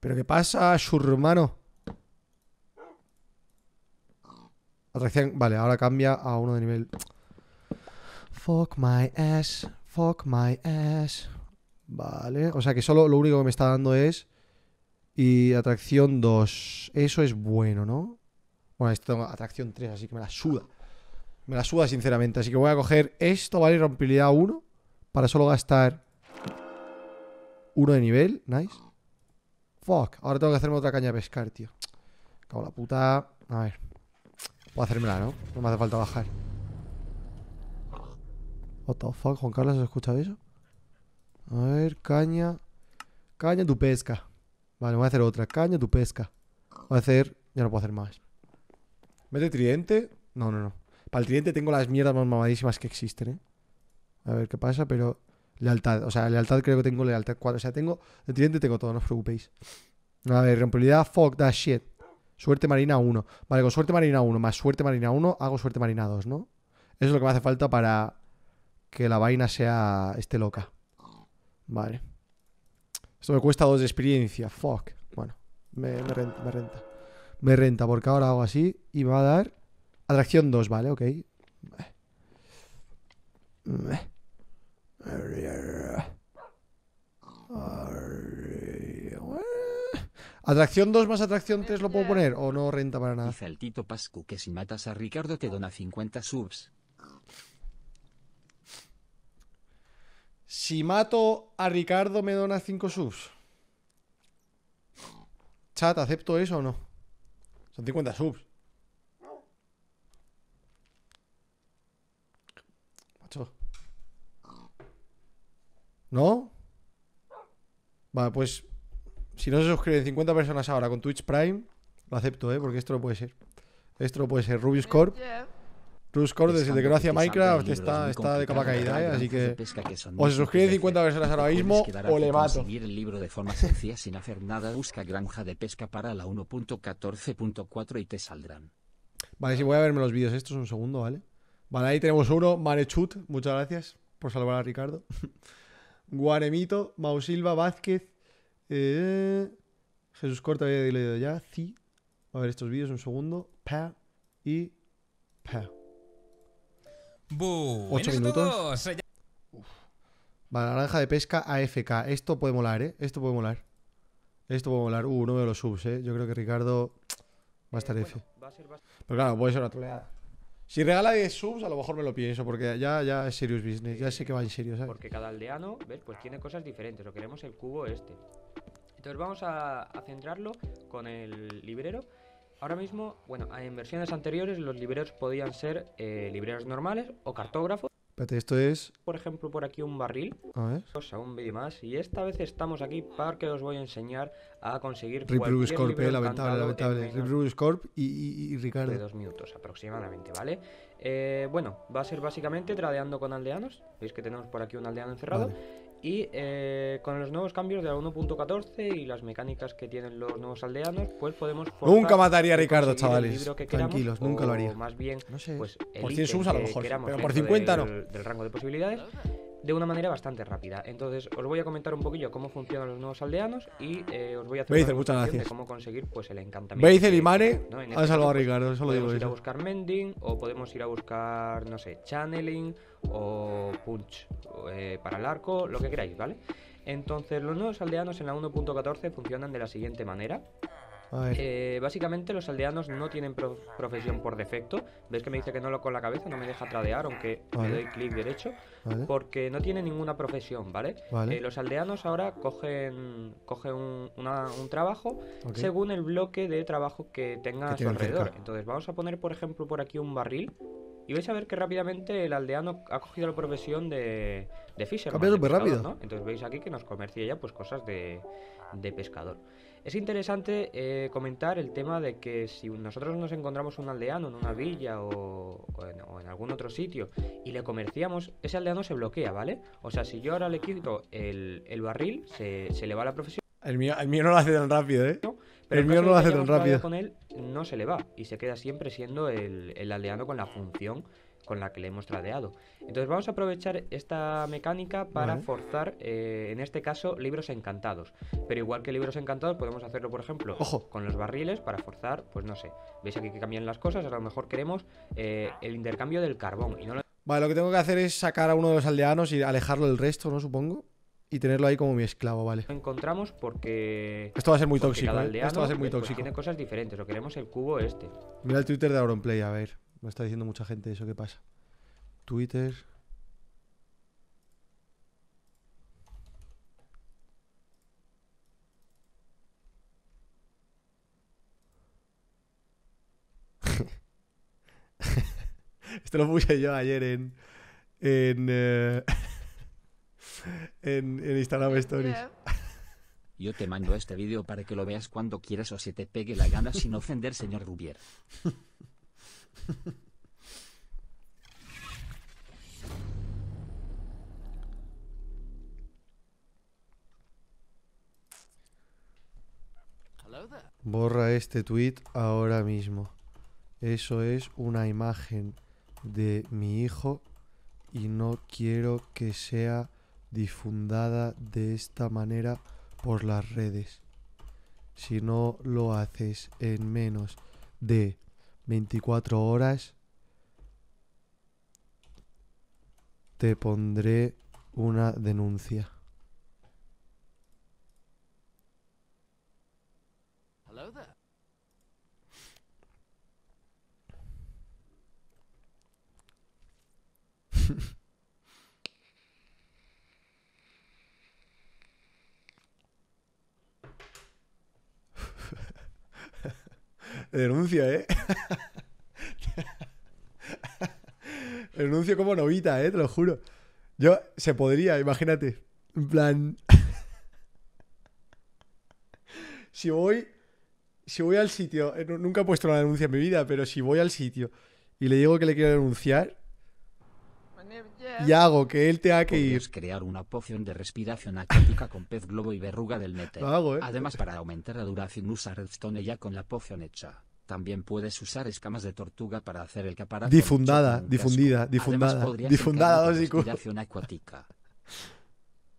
S1: ¿Pero qué pasa, hermano? Atracción. Vale, ahora cambia a uno de nivel. Fuck my ass. Fuck my ass. Vale. O sea que solo lo único que me está dando es. Y atracción 2. Eso es bueno, ¿no? Bueno, esto tengo atracción 3, así que me la suda. Me la suda sinceramente, así que voy a coger esto, ¿vale? Rompibilidad 1 para solo gastar uno de nivel, nice. Fuck, ahora tengo que hacerme otra caña de pescar, tío. Cago la puta. A ver. Puedo hacérmela, ¿no? No me hace falta bajar. What the fuck, Juan Carlos, ¿has escuchado eso? A ver, caña. Caña tu pesca. Vale, voy a hacer otra. Caña tu pesca. Voy a hacer. Ya no puedo hacer más. ¿Mete tridente? No, no, no. Al tengo las mierdas más mamadísimas que existen, ¿eh? A ver qué pasa, pero. Lealtad, o sea, lealtad creo que tengo lealtad 4. O sea, tengo. El tridente tengo todo, no os preocupéis. A ver, rompibilidad, fuck that shit. Suerte marina 1. Vale, con suerte marina 1 más suerte marina 1 hago suerte marina 2, ¿no? Eso es lo que me hace falta para que la vaina sea. esté loca. Vale. Esto me cuesta 2 de experiencia, fuck. Bueno, me, renta, me renta. Me renta, porque ahora hago así y va a dar. Atracción 2, vale, ok.
S2: Atracción 2 más atracción 3 lo puedo poner o no renta para nada. el Tito Pascu que si matas a Ricardo te dona 50 subs. Si mato
S1: a Ricardo me dona 5 subs. Chat, ¿acepto eso o no? Son 50 subs. ¿No? Vale, pues si no se suscriben 50 personas ahora con Twitch Prime, lo acepto, ¿eh? Porque esto no puede ser. Esto no puede ser. Rubius Corp. Eh, Rubius Corp, desde que no hacía Minecraft, está, de capa caída, ¿eh? Así que, o se suscriben 50 personas ahora mismo o le mato.
S2: el libro de forma sencilla sin hacer nada. Busca granja de pesca para la 1.14.4 y te saldrán.
S1: Vale, si voy a verme los vídeos estos un segundo, ¿vale? Vale, ahí tenemos uno, Marechut, muchas gracias por salvar a Ricardo. Guaremito, Mausilva, Vázquez, eh, Jesús Corta había leído ya, sí. A ver estos vídeos un segundo. Pa y pa. Bu,
S2: Ocho minutos.
S1: Vale, naranja de pesca AFK. Esto puede molar, ¿eh? Esto puede molar. Esto puede molar. Uh, no veo los subs, ¿eh? Yo creo que Ricardo va a estar eh, Pero claro, puede ser una troleada. Si regala de subs, a lo mejor me lo pienso, porque ya, ya es serious business, ya sé que va en serio, Porque
S4: cada aldeano, ¿ves? Pues tiene cosas diferentes, lo queremos el cubo este. Entonces vamos a, centrarlo con el librero. Ahora mismo, bueno, en versiones anteriores los libreros podían ser eh, libreros normales o cartógrafos. Espérate, esto es... Por ejemplo, por aquí un barril. A ver. un vídeo más. Y esta vez estamos aquí para que os voy a enseñar a conseguir Rip eh, lamentable, lamentable.
S1: Rip scorp y, Ricardo. De dos minutos aproximadamente,
S4: ¿vale? Eh, bueno, va a ser básicamente tradeando con aldeanos. Veis que tenemos por aquí un aldeano encerrado. Y eh, con los nuevos cambios de la 1.14 y las mecánicas que tienen los nuevos aldeanos, pues podemos. Nunca mataría a Ricardo, chavales. Tranquilos, nunca lo haría. más bien, no sé. pues, por 100 subs a lo mejor, pero por 50 no. Del rango de posibilidades de una manera bastante rápida. Entonces, os voy a comentar un poquillo cómo funcionan los nuevos aldeanos y eh, os voy a hacer una de cómo conseguir pues el encantamiento. ¿Veis el imane? ¿no? Este a pues, Ricardo, eso lo digo. Podemos ir a buscar Mending o podemos ir a buscar, no sé, Channeling o Punch eh, para el arco, lo que queráis, ¿vale? Entonces, los nuevos aldeanos en la 1.14 funcionan de la siguiente manera. Eh, básicamente los aldeanos no tienen profesión por defecto. ¿Ves que me dice que no lo con la cabeza? No me deja tradear, aunque le doy clic derecho. Porque no tiene ninguna profesión, ¿vale? Eh, los aldeanos ahora cogen, un, trabajo según el bloque de trabajo que tenga a su alrededor. Entonces vamos a poner, por ejemplo, por aquí un barril. Y vais a ver que rápidamente el aldeano ha cogido la profesión de, de rápido. Entonces veis aquí que nos comercia ya pues cosas de pescador. Es interesante eh, comentar el tema de que si nosotros nos encontramos un aldeano en una villa o, en, algún otro sitio y le comerciamos, ese aldeano se bloquea, ¿vale? O sea, si yo ahora le quito el, barril, se, le va la profesión.
S1: El mío, no lo hace tan rápido, ¿eh? el, mío no lo hace tan rápido. Con
S4: él no se le va y se queda siempre siendo el aldeano con la función con la que le hemos tradeado. Entonces vamos a aprovechar esta mecánica para forzar, eh, en este caso, libros encantados. Pero igual que libros encantados, podemos hacerlo, por ejemplo, con los barriles para forzar, pues no sé, veis aquí que cambian las cosas, a lo mejor queremos eh, el intercambio del carbón. Y no
S1: Vale, lo que tengo que hacer es sacar a uno de los aldeanos y alejarlo del resto, ¿no? Supongo y tenerlo ahí como mi esclavo, vale.
S4: encontramos porque. Esto va a ser muy tóxico. ¿eh? Esto va a ser muy pues, pues, tóxico. tiene cosas diferentes. Lo queremos el cubo este.
S1: Mira el Twitter de Auronplay, a ver. Me está diciendo mucha gente eso que pasa. Twitter. Esto lo puse yo ayer en. En, eh, en, Instagram Stories.
S2: Yo te mando este vídeo para que lo veas cuando quieras o se te pegue la gana sin ofender, señor Rubier.
S1: Borra este tweet ahora mismo. Eso es una imagen de mi hijo y no quiero que sea difundada de esta manera por las redes. Si no lo haces en menos de 24 horas, te pondré una denuncia. Denuncio, ¿eh? Denuncio como novita, ¿eh? Te lo juro. Yo, se podría, imagínate. En plan... si voy... Si voy al sitio... Eh, nunca he puesto una denuncia en mi vida, pero si voy al sitio y le digo que le quiero denunciar
S2: y hago que él tenga que ir. crear una poción de respiración acuática con pez globo y verruga del nete. Lo hago, ¿eh? Además, para aumentar la duración, usa redstone ya con la poción hecha. También puedes usar escamas de tortuga para hacer el caparazón. Difundada, difundida, difundada, Además, difundada, Respiración acuática.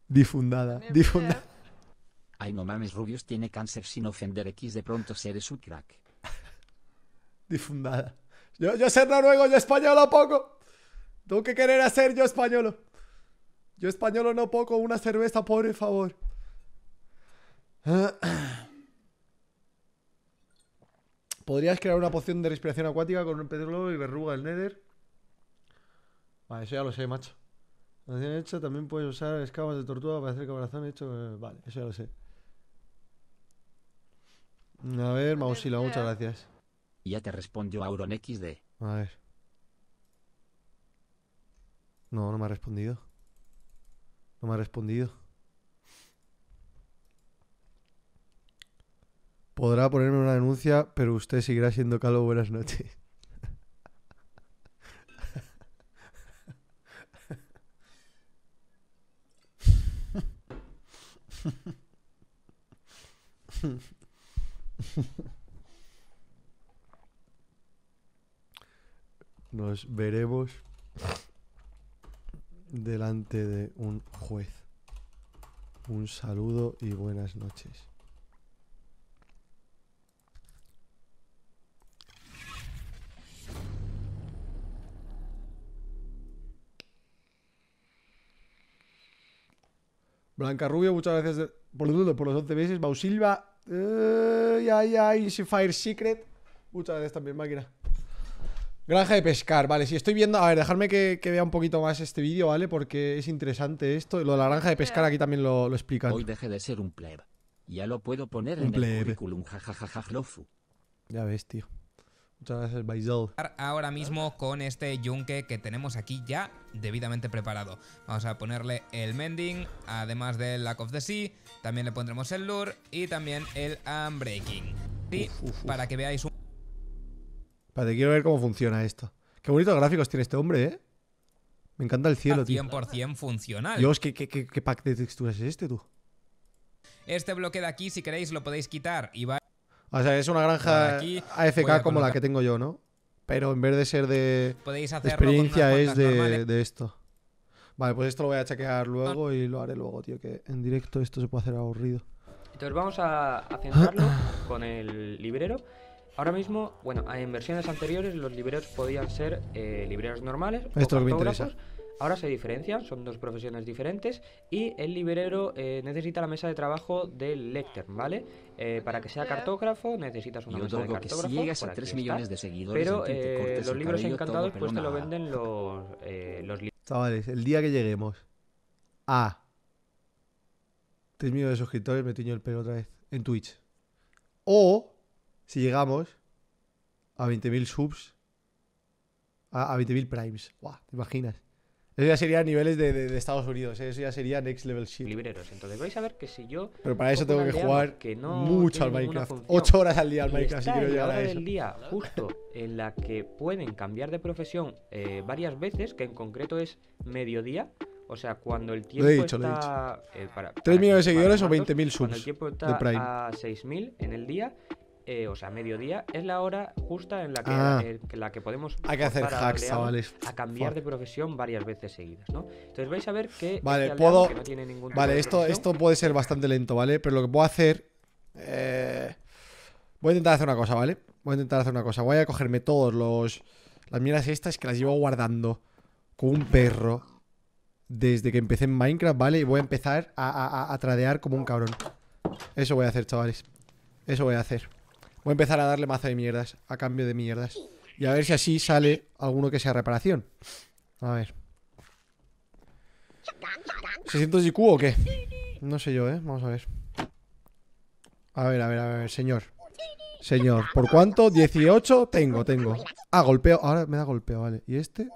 S1: Difundada, difundada.
S2: Ay, no mames, Rubius tiene cáncer sin ofender X, de pronto eres su crack. difundada. Yo, yo ruego, noruego, yo español a poco.
S1: Tengo que querer hacer yo españolo. Yo españolo no poco, una cerveza, por favor. Podrías crear una poción de respiración acuática con un petróleo y verruga del Nether. Vale, eso ya lo sé, macho. también puedes usar escamas de tortuga para hacer corazón, hecho. Eh, vale, eso ya lo sé. A ver, Mausila, muchas gracias.
S2: Y Ya te respondió AuronXD.
S1: A ver. No, no me ha respondido. No me ha respondido. Podrá ponerme una denuncia, pero usted seguirá siendo calvo. Buenas noches. Nos veremos delante de un juez. Un saludo y buenas noches. Blanca Rubio, muchas gracias por, por los 11 meses. Bausilva, eh, ay, Fire Secret. Muchas gracias también, máquina. Granja de pescar, vale, si estoy viendo... A ver, dejadme que, que vea un poquito más este vídeo, ¿vale? Porque es interesante esto. Lo de la granja de pescar aquí también lo, lo explican. Hoy
S2: deje de ser un pleb. Ya lo puedo poner un en el currículum, lofu.
S1: Ya ves, tío. Muchas gracias, Baisel.
S2: Ahora mismo con este yunque que
S4: tenemos aquí ya debidamente preparado. Vamos a ponerle el mending, además del lack of the sea, también le pondremos el lure y también el unbreaking. Y para que veáis un...
S1: Espérate, quiero ver cómo funciona esto. Qué bonitos gráficos tiene este hombre, ¿eh? Me encanta el cielo, 100% tío. funcional. Dios, ¿qué, pack de texturas es este, tú?
S4: Este bloque de aquí, si queréis, lo podéis quitar y va...
S1: O sea, es una granja AFK como la que tengo yo, ¿no? Pero en vez de ser de podéis experiencia es de, esto. Vale, pues esto lo voy a chequear luego y lo haré luego, tío, que en directo esto se puede hacer aburrido.
S4: Entonces vamos a centrarlo con el librero Ahora mismo, bueno, en versiones anteriores los libreros podían ser eh, libreros normales. Esto es lo que me interesa. Ahora se diferencian, son dos profesiones diferentes y el librero eh, necesita la mesa de trabajo del lector, ¿vale? Eh, para que sea cartógrafo necesitas una mesa de cartógrafo. Que si llegas a 3 millones de seguidores, pero los libros encantados pues te lo venden los, los libros.
S1: Chavales, el día que lleguemos a 3 millones de suscriptores me tiño el pelo otra vez en Twitch. O si llegamos a 20.000 subs, a, 20.000 primes. ¿te imaginas? Eso ya sería niveles de, Estados Unidos, ¿eh? eso ya sería next level shit. Libreros, entonces vais a ver que si yo. Pero para eso tengo que jugar mucho al Minecraft. 8 horas al día al Minecraft
S4: si quiero llegar a eso. día, justo en la que pueden cambiar de profesión eh, varias veces, que en concreto es mediodía. O sea, cuando el tiempo lo he dicho, Lo he dicho. Eh, para, 3 millones de seguidores o 20.000 subs. de Prime. a 6.000 en el día eh, o sea, mediodía es la hora justa en la que, ah. eh, la que podemos hay que hacer hacks, chavales. A cambiar de profesión varias veces seguidas, ¿no? Entonces vais a ver que este Vale, puedo tiene Vale, esto esto
S1: puede ser bastante lento, ¿vale? Pero lo que puedo hacer eh, voy a intentar hacer una cosa, ¿vale? Voy a intentar hacer una cosa. Voy a cogerme todos los las miras estas que las llevo guardando con un perro desde que empecé en Minecraft, ¿vale? Y voy a empezar a tradear como un cabrón. Eso voy a hacer, chavales. Eso voy a hacer. Voy a empezar a darle mazo de mierdas, a cambio de mierdas. Y a ver si así sale alguno que sea reparación. A ver. ¿600 IQ o qué? No sé yo, ¿eh? Vamos a ver. A ver, a ver, a ver, señor. Señor, ¿por cuánto? 18 tengo, tengo. Ah, golpeo. Ahora me da golpeo, vale. ¿Y este?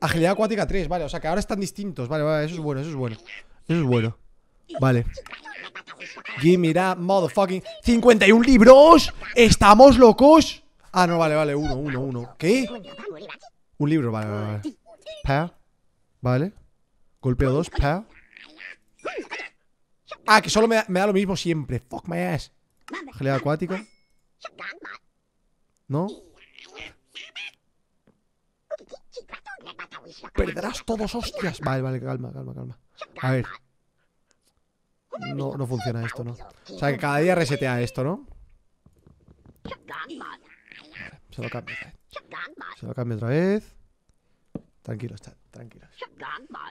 S1: Agilidad acuática 3, vale. O sea que ahora están distintos. Vale, vale, eso es bueno, eso es bueno. Eso es bueno. Vale. Give me that motherfucking 51 libros ¿Estamos locos? Ah, no, vale, vale, uno, uno, uno ¿Qué? Un libro, vale, vale, vale Vale Golpeo dos, Ah, que solo me da, lo mismo siempre Fuck my ass Gelea acuática ¿No? Perderás todos hostias Vale, vale, calma, calma, calma A ver no, funciona esto, ¿no? O sea, que cada día resetea esto, ¿no? se lo cambio otra vez. Se lo cambio otra vez. Tranquilos, chat, tranquilos.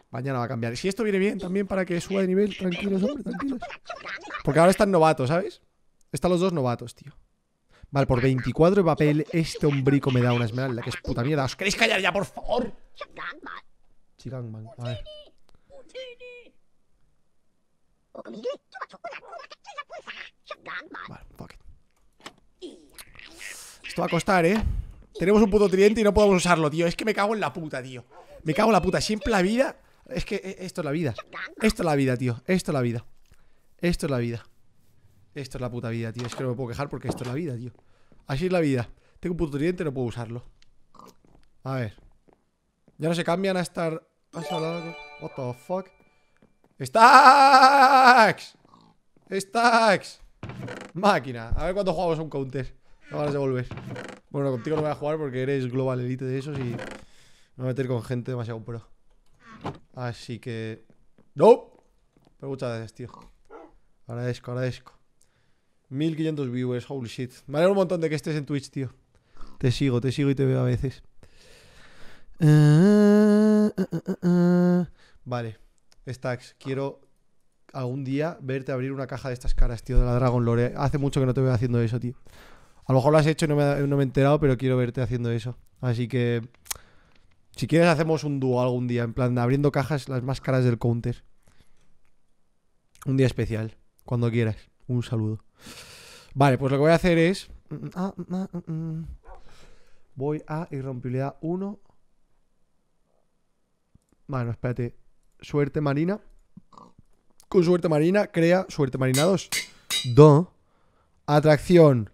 S1: Mañana va a cambiar. Si esto viene bien también para que suba de nivel, tranquilos, hombre, tranquilos. Porque ahora están novatos, ¿sabes? Están los dos novatos, tío. Vale, por 24 de papel, este hombrico me da una esmeralda, que es puta mierda. ¿Os queréis callar ya, por favor? Chigangman, a ver. Vale, Esto va a costar, ¿eh? Tenemos un puto tridente y no podemos usarlo, tío. Es que me cago en la puta, tío. Me cago en la puta. Siempre la vida... Es que eh, esto es la vida. Esto es la vida, tío. Esto es la vida. Esto es la vida. Esto es la puta vida, tío. Es que no me puedo quejar porque esto es la vida, tío. Así es la vida. Tengo un puto tridente, no puedo usarlo. A ver. Ya no se cambian a estar... What the fuck? ¡Stacks! ¡Stacks! Máquina. A ver cuánto jugamos un counter. No a devolver. Bueno, contigo no voy a jugar porque eres global elite de esos y me voy a meter con gente demasiado pro. Así que. ¡No! Pero muchas gracias, tío. Agradezco, agradezco. 1500 viewers, holy shit. Me alegro un montón de que estés en Twitch, tío. Te sigo, te sigo y te veo a veces. Eh, eh, eh, vale. Stacks, quiero algún día verte abrir una caja de estas caras, tío, de la Dragon Lore. Hace mucho que no te veo haciendo eso, tío. A lo mejor lo has hecho y no me, he enterado, pero quiero verte haciendo eso. Así que, si quieres, hacemos un dúo algún día, en plan, abriendo cajas las más caras del counter. Un día especial, cuando quieras. Un saludo. Vale, pues lo que voy a hacer es... Mm, ah, mm, ah, mm, voy a irrompibilidad 1. Bueno, espérate suerte marina. Con suerte marina crea suerte marina 2. Do. Atracción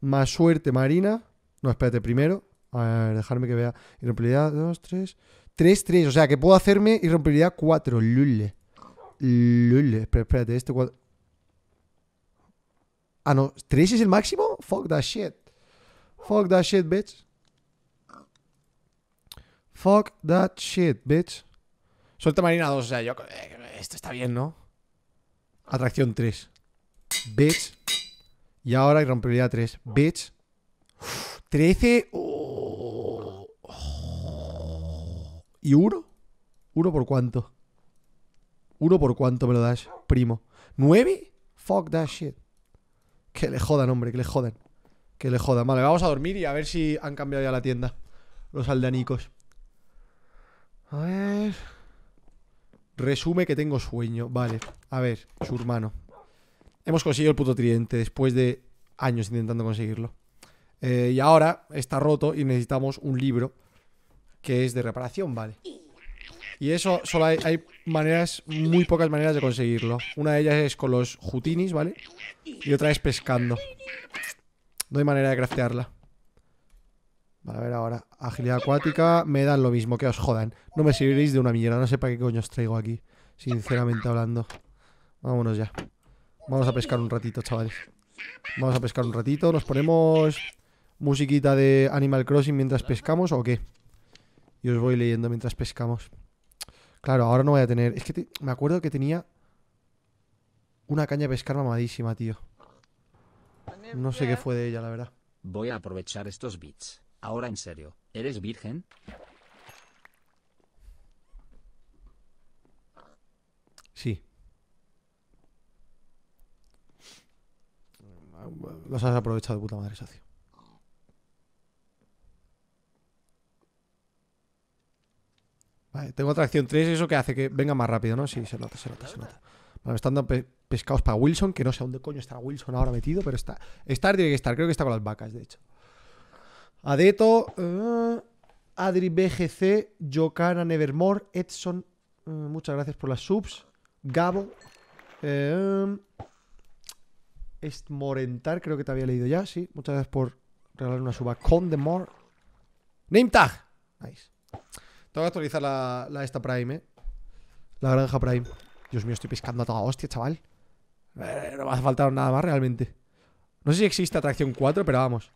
S1: más suerte marina. No, espérate, primero. A ver, dejarme que vea. Irrompibilidad 2, 3. 3, 3. O sea, que puedo hacerme rompería 4. Lule. Lule. espérate, este 4. Ah, no. ¿3 es el máximo? Fuck that shit. Fuck that shit, bitch. Fuck that shit, bitch. Suelta marina 2, o sea, yo... Eh, esto está bien, ¿no? Atracción 3. Bitch. Y ahora gran prioridad 3. Bitch. 13. ¿Y 1? ¿Uno por cuánto? ¿Uno por cuánto me lo das, primo? ¿9? Fuck that shit. Que le jodan, hombre, que le jodan. Que le jodan. Vale, vamos a dormir y a ver si han cambiado ya la tienda. Los aldanicos. A ver. Resume que tengo sueño. Vale, a ver, su hermano. Hemos conseguido el puto tridente después de años intentando conseguirlo. Eh, y ahora está roto y necesitamos un libro que es de reparación, vale. Y eso solo hay, hay, maneras, muy pocas maneras de conseguirlo. Una de ellas es con los jutinis, ¿vale? Y otra es pescando. No hay manera de craftearla. Vale, a ver ahora. Agilidad acuática, me dan lo mismo, que os jodan. No me serviréis de una mierda no sé para qué coño os traigo aquí. Sinceramente hablando. Vámonos ya. Vamos a pescar un ratito, chavales. Vamos a pescar un ratito. ¿Nos ponemos musiquita de Animal Crossing mientras pescamos o qué? Y os voy leyendo mientras pescamos. Claro, ahora no voy a tener... Es que me acuerdo que tenía una caña de pescar mamadísima, tío. No sé qué fue de ella, la verdad.
S2: Voy a aprovechar estos bits. Ahora en serio, ¿eres virgen? Sí. Los has
S1: aprovechado, de puta madre, socio. Vale, tengo atracción 3 eso que hace que venga más rápido, ¿no? Sí, se nota, se nota, se nota. están dando pescados para Wilson, que no sé a dónde coño está Wilson ahora metido, pero está. está, tiene que estar, creo que está con las vacas, de hecho. Adeto, eh, Adri BGC, Yocana Nevermore, Edson, eh, muchas gracias por las subs, Gabo, eh, Estmorentar, creo que te había leído ya, sí, muchas gracias por regalar una suba, Condemore, Name Tag, nice. Tengo que actualizar la, esta Prime, eh. La granja Prime. Dios mío, estoy piscando a toda hostia, chaval. No va a faltar nada más realmente. No sé si existe atracción 4, pero vamos.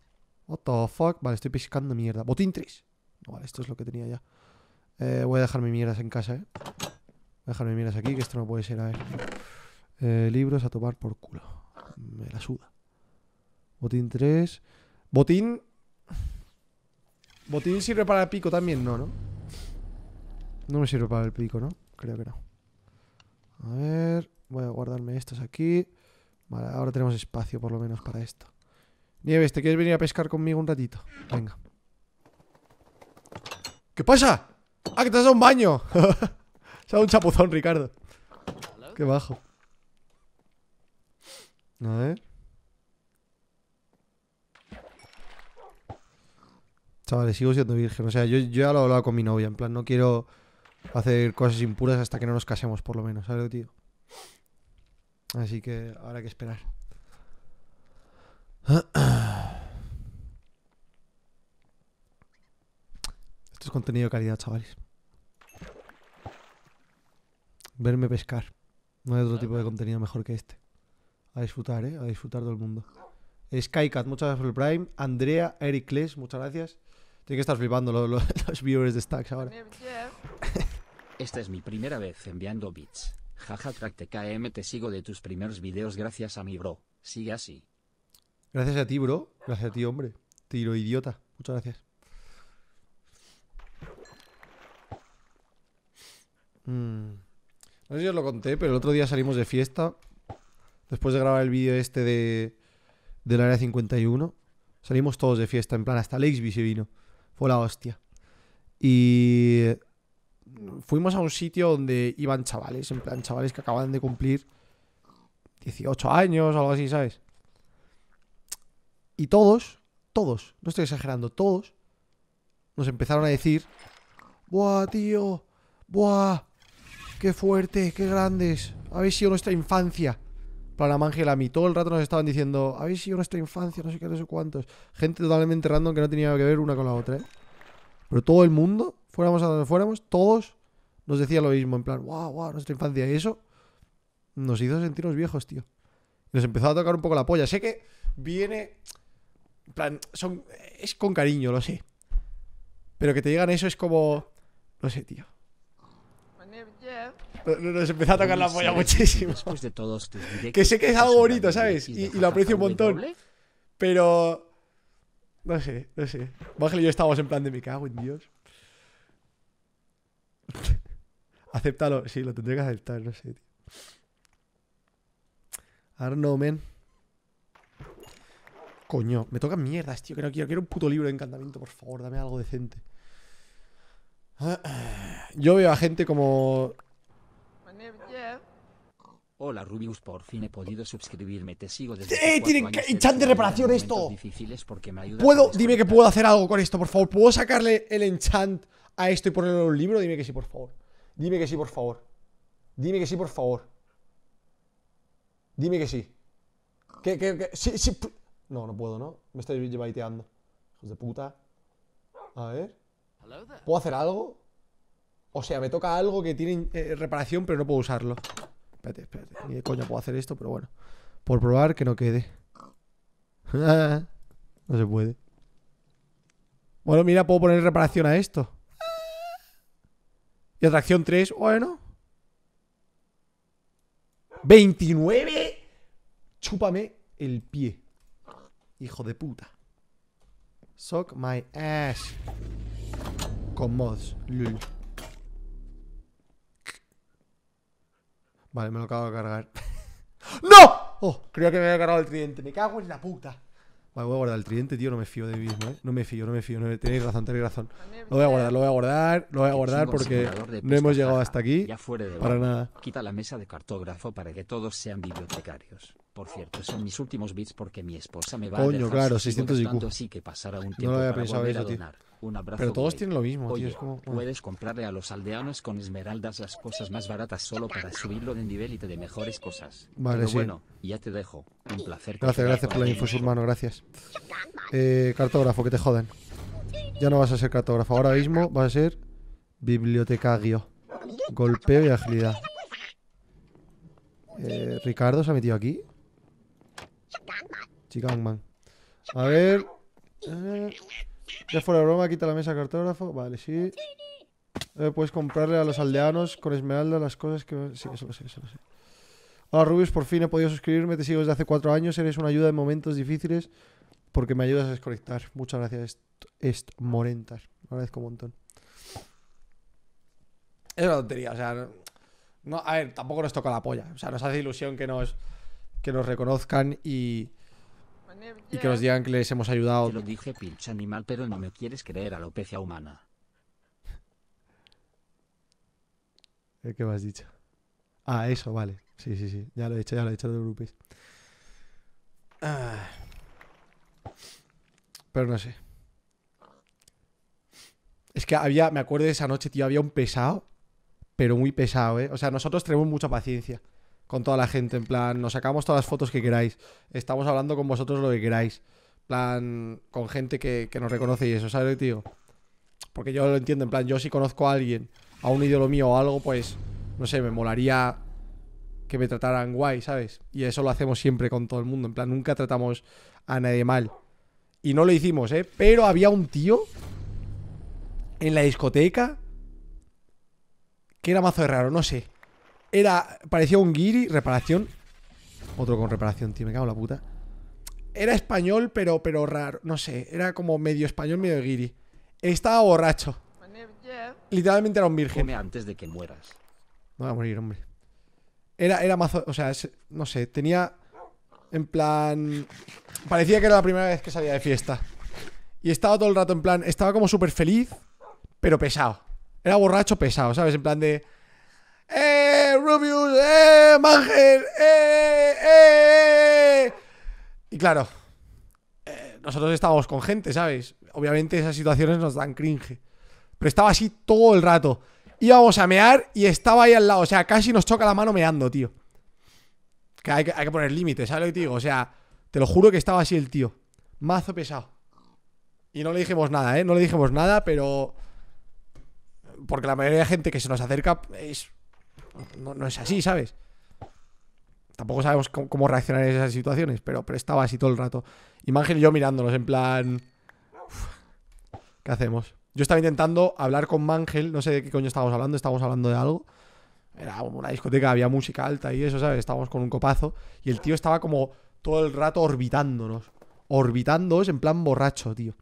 S1: What the fuck. Vale, estoy pescando mierda. Botín 3. Vale, esto es lo que tenía ya. Eh, voy a dejar mis mierdas en casa, eh. Voy a dejar mis mierdas aquí, que esto no puede ser. A ver. Eh, libros a tomar por culo. Me la suda. Botín 3. Botín. ¿Botín sirve para el pico también? No, ¿no? No me sirve para el pico, ¿no? Creo que no. A ver. Voy a guardarme estos aquí. Vale, ahora tenemos espacio por lo menos para esto. Nieves, ¿te quieres venir a pescar conmigo un ratito? Venga. ¿Qué pasa? ¡Ah, que te has dado un baño! Se ha dado un chapuzón, Ricardo. Qué bajo. A ver. Chavales, sigo siendo virgen. O sea, yo, ya lo he hablado con mi novia. En plan, no quiero hacer cosas impuras hasta que no nos casemos, por lo menos. ¿Sabes, tío? Así que ahora que esperar. Esto es contenido de calidad, chavales. Verme pescar. No hay otro tipo de contenido mejor que este. A disfrutar, ¿eh? A disfrutar del mundo. Skycat, muchas gracias por el Prime. Andrea, Eric Les, muchas gracias. Tienen que estar flipando los, viewers de Stacks ahora.
S2: Esta es mi primera vez enviando bits. Jaja, TKM, te sigo de tus primeros videos gracias a mi bro. Sigue así.
S1: Gracias a ti, bro. Gracias a ti, hombre. Tiro idiota. Muchas gracias. Mm. No sé si os lo conté, pero el otro día salimos de fiesta. Después de grabar el vídeo este de la área 51, salimos todos de fiesta. En plan, hasta Lakesby se vino. Fue la hostia. Y fuimos a un sitio donde iban chavales, en plan, chavales que acaban de cumplir 18 años o algo así, ¿sabes? Y todos, todos, no estoy exagerando, todos nos empezaron a decir, ¡buah, tío! ¡buah! ¡Qué fuerte! ¡Qué grandes! Habéis sido nuestra infancia. Para Ángel, a mí todo el rato nos estaban diciendo, habéis sido nuestra infancia, no sé qué, no sé cuántos. Gente totalmente random que no tenía que ver una con la otra, ¿eh? Pero todo el mundo, fuéramos a donde fuéramos, todos nos decían lo mismo, en plan, wow, wow, nuestra infancia. Y eso nos hizo sentirnos viejos, tío. Nos empezó a tocar un poco la polla. Sé que viene plan, son, es con cariño, lo sé. Pero que te digan eso es como. No sé, tío. Nos empezó a tocar la polla muchísimo. Después de
S2: todos que
S1: sé que es algo bonito, ¿sabes? Y, lo aprecio un montón. ¿eh? Pero. No sé, no sé. Ángel y yo estábamos en plan de mi cago en Dios. Acéptalo, sí, lo tendré que aceptar, no sé, tío. Arno, men. Coño, me toca mierdas, tío. Que no quiero, quiero un puto libro de encantamiento, por favor, dame algo decente. Yo veo a gente como.
S2: Hola Rubius, por fin he podido suscribirme, te sigo desde ¡Eh! Tienen enchant de reparación esto. ¿Puedo?
S1: Dime que puedo hacer algo con esto, por favor. ¿Puedo sacarle el enchant a esto y ponerlo en un libro? Dime que sí, por favor. Dime que sí, por favor. Dime que sí, por favor. Dime que sí. que, que sí, sí, no, no puedo, ¿no? Me estáis baiteando. Hijos de puta. A ver. ¿Puedo hacer algo? O sea, me toca algo que tiene eh, reparación, pero no puedo usarlo. Espérate, espérate. Ni de puedo hacer esto, pero bueno. Por probar que no quede. no se puede. Bueno, mira, puedo poner reparación a esto. Y atracción 3, bueno. 29. Chúpame el pie. Hijo de puta. Suck my ass. Con mods. Vale, me lo acabo de cargar. ¡No! Oh, creo que me había cargado el tridente. Me cago en la puta. Vale, voy a guardar el tridente, tío. No me fío de mí mismo, ¿eh? No me fío, no me fío. Tenéis razón, tenéis razón. Lo voy a guardar, lo voy a guardar, lo voy a guardar porque no hemos llegado hasta aquí. para nada.
S2: Quita la mesa de cartógrafo para que todos sean bibliotecarios por cierto, son mis últimos bits porque mi esposa me va a dejar claro, 600 IQ. que pasará un tiempo no había pensado eso, Un abrazo. Pero todos tienen lo mismo, como, ah. puedes comprarle a los aldeanos con esmeraldas las cosas más baratas solo para subirlo de nivel y te de mejores cosas. Vale, bueno, ya te dejo. Un placer. Gracias, gracias por la info,
S1: hermano, gracias. Eh, cartógrafo, que te joden. Ya no vas a ser cartógrafo, ahora mismo vas a ser bibliotecario. Golpeo y agilidad. Eh, Ricardo se ha metido aquí man A ver. Eh, ya fuera de broma, quita la mesa cartógrafo. Vale, sí. puedes comprarle a los aldeanos con esmeralda las cosas que. Sí, eso lo sé, eso lo sé. Hola Rubius, por fin he podido suscribirme. Te sigo desde hace cuatro años. Eres una ayuda en momentos difíciles porque me ayudas a desconectar. Muchas gracias, Est, Morentas. Lo agradezco un montón. Es una tontería, o sea. a ver, tampoco nos toca la polla. O sea, nos hace ilusión que
S2: nos que nos reconozcan y, y que nos digan que les hemos ayudado. Te lo dije, pinche animal, pero no me quieres creer alopecia humana.
S1: Eh, ¿Qué me has dicho? Ah, eso, vale. Sí, sí, sí. Ya lo he dicho, ya lo he dicho, de grupis. Ah. Pero no sé. Es que había, me acuerdo de esa noche, tío, había un pesado, pero muy pesado, ¿eh? O sea, nosotros tenemos mucha paciencia con toda la gente, en plan, nos sacamos todas las fotos que queráis, estamos hablando con vosotros lo que queráis, plan, con gente que, que nos reconoce y eso, ¿sabes, tío? Porque yo lo entiendo, en plan, yo si conozco a alguien, a un ídolo mío o algo, pues, no sé, me molaría que me trataran guay, ¿sabes? Y eso lo hacemos siempre con todo el mundo, en plan, nunca tratamos a nadie mal. Y no lo hicimos, ¿eh? Pero había un tío en la discoteca que era mazo de raro, no sé. Era, parecía un guiri, reparación. Otro con reparación, tío, me cago en la puta. Era español, pero, pero raro, no sé, era como medio español, medio giri Estaba borracho. Literalmente era un virgen. antes de que mueras. No voy a morir, hombre. Era, era mazo, o sea, no sé, tenía en plan... Parecía que era la primera vez que salía de fiesta. Y estaba todo el rato en plan, estaba como súper feliz, pero pesado. Era borracho pesado, ¿sabes? En plan de... ¡Eh, Rubius! ¡Eh, Mangel! ¡Eh, eh, eh. Y claro, eh, nosotros estábamos con gente, ¿sabes? Obviamente esas situaciones nos dan cringe. Pero estaba así todo el rato. Íbamos a mear y estaba ahí al lado. O sea, casi nos choca la mano meando, tío. Que hay que, hay que poner límites, ¿sabes lo que te digo? O sea, te lo juro que estaba así el tío. Mazo pesado. Y no le dijimos nada, ¿eh? No le dijimos nada, pero... Porque la mayoría de gente que se nos acerca es no, es así, ¿sabes? Tampoco sabemos cómo, reaccionar en esas situaciones, pero, estaba así todo el rato. Y y yo mirándonos en plan... ¿Qué hacemos? Yo estaba intentando hablar con Mangel, no sé de qué coño estábamos hablando, estábamos hablando de algo. Era como una discoteca, había música alta y eso, ¿sabes? Estábamos con un copazo y el tío estaba como todo el rato orbitándonos. Orbitándonos en plan borracho, tío.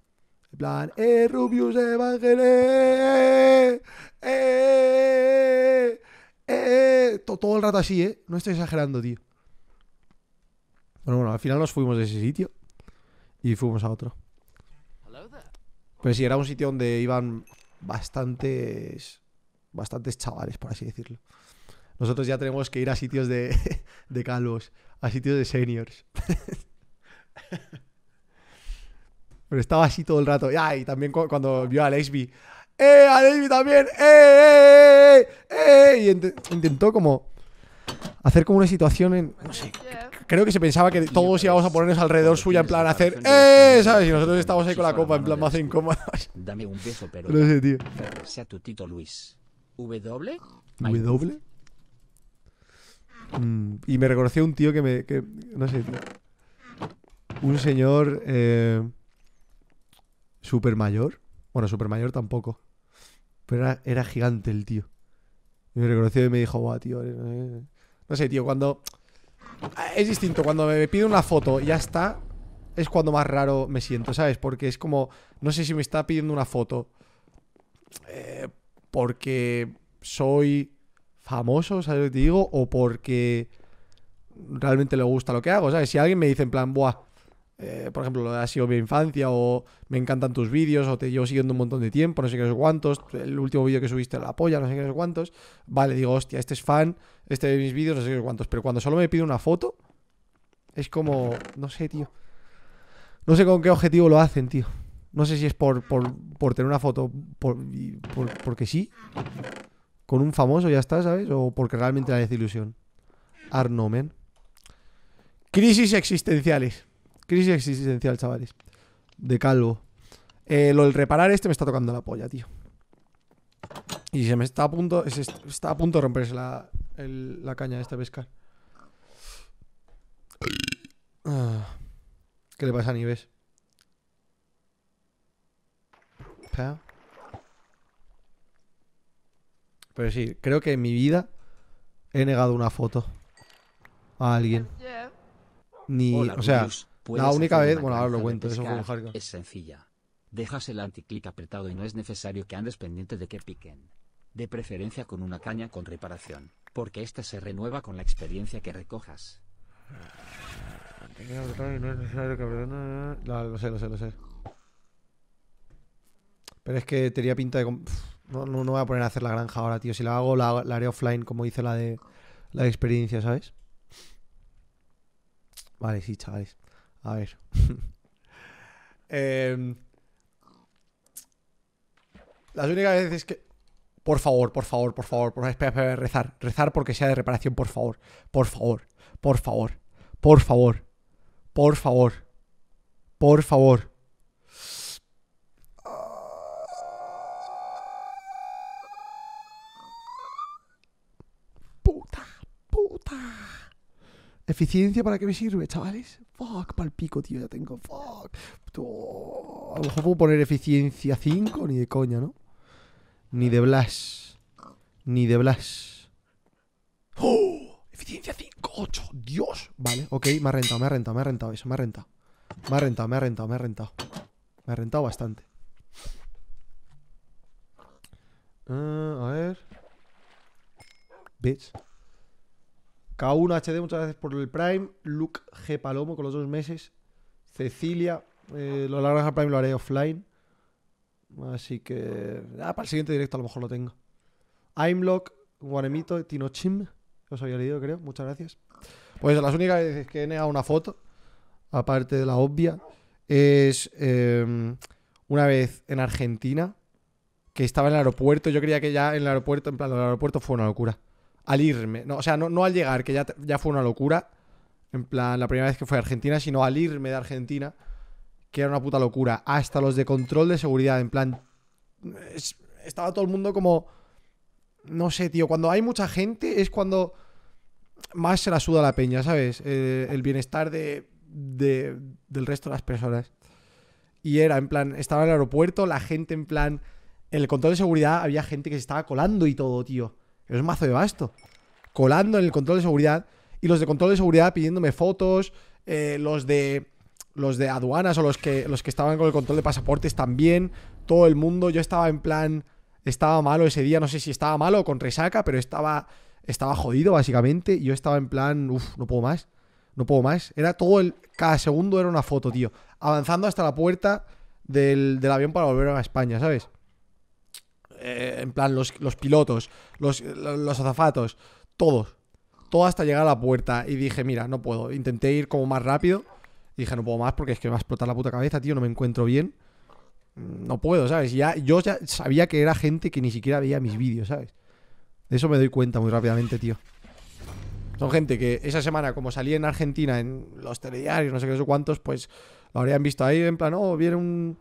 S1: En plan, ¡eh, Rubius eh ¡Eh! eh, eh, eh eh, eh todo el rato así, ¿eh? No estoy exagerando, tío. Bueno, bueno, al final nos fuimos de ese sitio y fuimos a otro. Pues sí, era un sitio donde iban bastantes, bastantes chavales, por así decirlo. Nosotros ya tenemos que ir a sitios de, de calvos, a sitios de seniors. Pero estaba así todo el rato. Ah, y también cuando vio a Lesbi ¡Eh! A David también. ¡Eh! ¡Eh! ¡Eh! eh, eh, eh! Y intentó como hacer como una situación en. No sé. Creo que se pensaba que todos íbamos a ponernos alrededor suya en plan hacer. ¡Eh! ¿Sabes? Y nosotros estábamos ahí con la copa en plan más incómodos. Dame
S2: un beso, pero. No sé, tío. Sea tu tito Luis. ¿W?
S1: ¿W? Mm, y me reconoció un tío que me. no sé, Un señor. Eh, super mayor. Bueno, super mayor tampoco. Pero era, era gigante el tío. me reconoció y me dijo, guau, tío. Eh, eh". No sé, tío, cuando. Eh, es distinto, cuando me pide una foto y ya está, es cuando más raro me siento, ¿sabes? Porque es como, no sé si me está pidiendo una foto eh, porque soy famoso, ¿sabes lo que te digo? O porque realmente le gusta lo que hago, ¿sabes? Si alguien me dice en plan, buah, eh, por ejemplo, lo ha sido mi infancia o me encantan tus vídeos o te llevo siguiendo un montón de tiempo, no sé qué es cuántos, el último vídeo que subiste la polla, no sé qué sé cuántos, vale, digo, hostia, este es fan, este de mis vídeos, no sé qué sé cuántos, pero cuando solo me pide una foto, es como, no sé, tío, no sé con qué objetivo lo hacen, tío, no sé si es por, tener una foto, porque sí, con un famoso ya está, ¿sabes? O porque realmente la desilusión. Arnomen. Crisis existenciales. Crisis existencial, chavales. De calvo. Eh, lo del reparar este me está tocando la polla, tío. Y se me está a punto. está a punto de romperse la, la caña de este pescar. Ah. ¿Qué le pasa a Nives? Pero sí, creo que en mi vida he negado una foto a alguien. Ni. o sea. La única vez, bueno, ahora lo cuento,
S2: Es sencilla. Dejas el anticlic apretado y no es necesario que andes pendiente de que piquen. De preferencia con una caña con reparación, porque esta se renueva con la experiencia que recojas.
S1: No es necesario que lo sé, lo sé, lo sé. Pero es que tenía pinta de. No, no, no, voy a poner a hacer la granja ahora, tío. Si la hago, la, haré offline, como dice la de la experiencia, ¿sabes? Vale, sí, chavales. A ver. las únicas veces que... Por favor, por favor, por favor, por favor, espera, espera, rezar, rezar porque sea de reparación, por favor, por favor, por favor, por favor, por favor, por favor. ¿Eficiencia para qué me sirve, chavales? Fuck, pal pico, tío, ya tengo. Fuck. a lo mejor puedo poner eficiencia 5, ni de coña, ¿no? Ni de Blas. Ni de Blas. ¡Oh! Eficiencia 5, 8. Dios. Vale, ok, me ha rentado, me ha rentado, me ha rentado eso, me ha rentado. Me ha rentado, me ha rentado, me ha rentado. Me ha rentado bastante. Eh, a ver. Bitch. K1 HD, muchas gracias por el Prime. Luke G. Palomo con los dos meses. Cecilia, eh, lo de Prime lo haré offline. Así que. Ah, para el siguiente directo a lo mejor lo tengo. Aimlock, Guaremito. Tinochim. Os había leído, creo. Muchas gracias. Pues las únicas veces que he negado una foto, aparte de la obvia, es em, una vez en Argentina, que estaba en el aeropuerto. Yo creía que ya en el aeropuerto, en plan, el aeropuerto fue una locura al irme, no, o sea, no, al llegar, que ya, ya fue una locura, en plan, la primera vez que fue a Argentina, sino al irme de Argentina, que era una puta locura, hasta los de control de seguridad, en plan, estaba todo el mundo como, no sé, tío, cuando hay mucha gente es cuando más se la suda la peña, ¿sabes? Eh, el bienestar de, de, del resto de las personas. Y era, en plan, estaba en el aeropuerto, la gente en plan, en el control de seguridad había gente que se estaba colando y todo, tío. Es mazo de basto. Colando en el control de seguridad. Y los de control de seguridad pidiéndome fotos. Eh, los de. Los de aduanas o los que, los que estaban con el control de pasaportes también. Todo el mundo. Yo estaba en plan. Estaba malo ese día. No sé si estaba malo o con resaca, pero estaba. Estaba jodido, básicamente. Y yo estaba en plan. Uf, no puedo más. No puedo más. Era todo el. Cada segundo era una foto, tío. Avanzando hasta la puerta del avión para volver a España, ¿sabes? Eh, en plan los, pilotos, los, azafatos, todos, todo hasta llegar a la puerta y dije, mira, no puedo, intenté ir como más rápido, dije, no puedo más porque es que me va a explotar la puta cabeza, tío, no me encuentro bien, mm, no puedo, ¿sabes? Ya, yo ya sabía que era gente que ni siquiera veía mis vídeos, ¿sabes? De eso me doy cuenta muy rápidamente, tío. Son gente que esa semana, como salí en Argentina en los telediarios, no sé qué, sé cuántos, pues lo habrían visto ahí en plan, oh, viene un,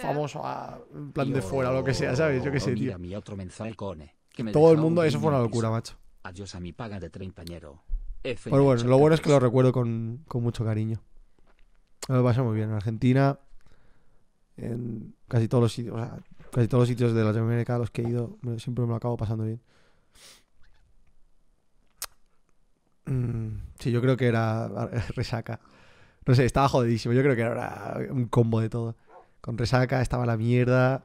S1: famoso a ah, plan de fuera o lo que sea, ¿sabes? Yo qué sé, tío.
S2: Todo el mundo, eso fue una locura, macho. Adiós a mi paga de treintañero. Pero bueno, lo bueno es que
S1: lo recuerdo con, mucho cariño. Lo pasé muy bien en Argentina, en casi todos los sitios, o sea, casi todos los sitios de Latinoamérica a los que he ido, siempre me lo acabo pasando bien. Mm, sí, yo creo que era resaca. No sé, estaba jodidísimo. Yo creo que era un combo de todo. Con resaca estaba la mierda.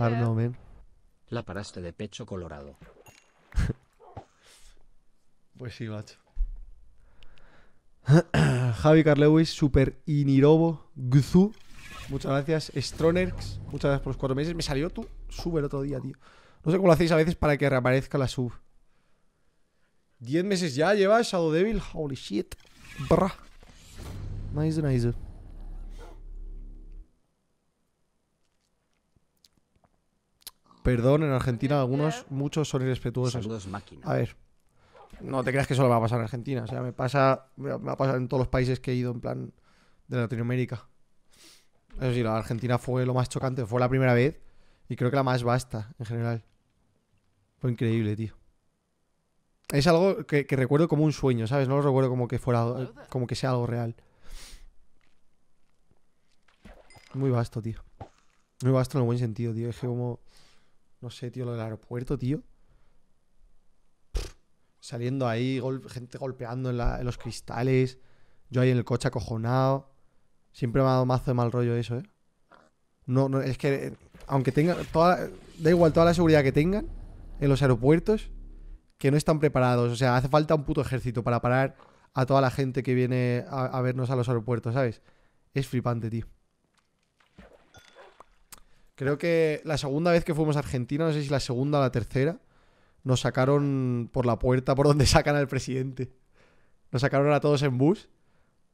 S1: I
S2: La paraste de pecho colorado. pues sí, macho.
S1: Javi Carlewis, Super Inirobo, Gzu. Muchas gracias, Stronerx. Muchas gracias por los cuatro meses. Me salió tu sub el otro día, tío. No sé cómo lo hacéis a veces para que reaparezca la sub. Diez meses ya llevas Shadow Devil. Holy shit. Brah. Nice, nice. Perdón, en Argentina algunos, muchos son irrespetuosos. A ver, no te creas que solo va a pasar en Argentina. O sea, me pasa, me va a pasar en todos los países que he ido en plan de Latinoamérica. Eso sí, la Argentina fue lo más chocante. Fue la primera vez y creo que la más vasta en general. Fue increíble, tío. Es algo que, recuerdo como un sueño, ¿sabes? No lo recuerdo como que fuera, como que sea algo real. Muy vasto, tío. Muy vasto en el buen sentido, tío. Es que como... No sé, tío, lo del aeropuerto, tío. saliendo ahí, gente golpeando en, los cristales. Yo ahí en el coche acojonado. Siempre me ha dado mazo de mal rollo eso, ¿eh? No, no, es que aunque tengan da igual toda la seguridad que tengan en los aeropuertos, que no están preparados. O sea, hace falta un puto ejército para parar a toda la gente que viene a vernos a los aeropuertos, ¿sabes? Es flipante, tío. Creo que la segunda vez que fuimos a Argentina, no sé si la segunda o la tercera, nos sacaron por la puerta por donde sacan al presidente. Nos sacaron a todos en bus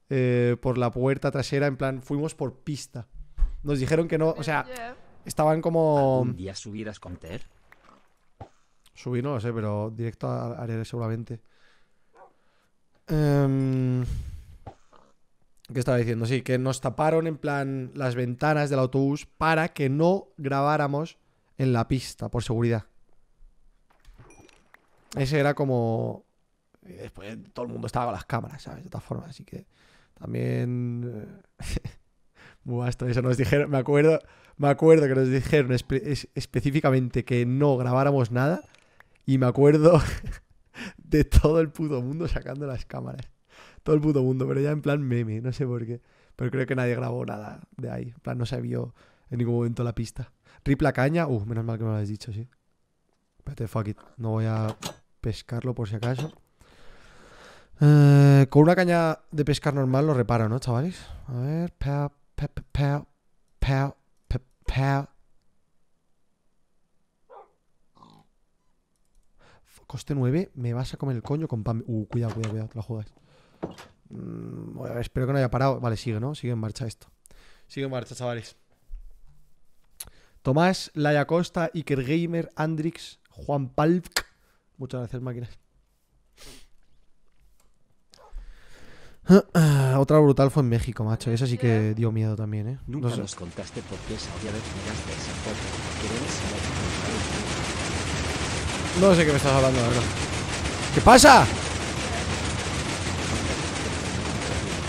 S1: eh, por la puerta trasera, en plan, fuimos por pista. Nos dijeron que no, o sea, estaban como... ¿Un
S2: día con Ter?
S1: Subí no lo sé, pero directo a Ariel seguramente. Em, ¿Qué estaba diciendo? Sí, que nos taparon en plan las ventanas del autobús para que no grabáramos en la pista, por seguridad. Ese era como... Eh, después todo el mundo estaba con las cámaras, ¿sabes? De todas formas, así que también... Muy eh, esto eso nos dijeron, me acuerdo, me acuerdo que nos dijeron específicamente que no grabáramos nada y me acuerdo de todo el puto mundo sacando las cámaras todo el puto mundo, pero ya en plan meme, no sé por qué. Pero creo que nadie grabó nada de ahí. En plan, no se vio en ningún momento la pista. Rip la caña, uh, menos mal que me lo has dicho, sí. Espérate, fuck it. No voy a pescarlo por si acaso. Eh, con una caña de pescar normal lo reparo, ¿no, chavales? A ver, pa, pa, pa, pa, pa, Coste 9, me vas a comer el coño con pan. Uh, cuidado, cuidado, cuidado, te la juegas. Mm, espero que no haya parado. Vale, sigue, ¿no? Sigue en marcha esto. Sigue en marcha, chavales. Tomás, Laya Costa, Iker Gamer, Andrix, Juan Palk. Muchas gracias, máquinas. Otra brutal fue en México, macho. Esa sí que dio miedo también, ¿eh? Nunca no sé. nos
S2: contaste por qué esa miraste esa foto.
S1: No sé qué me estás hablando, la verdad. ¿Qué pasa?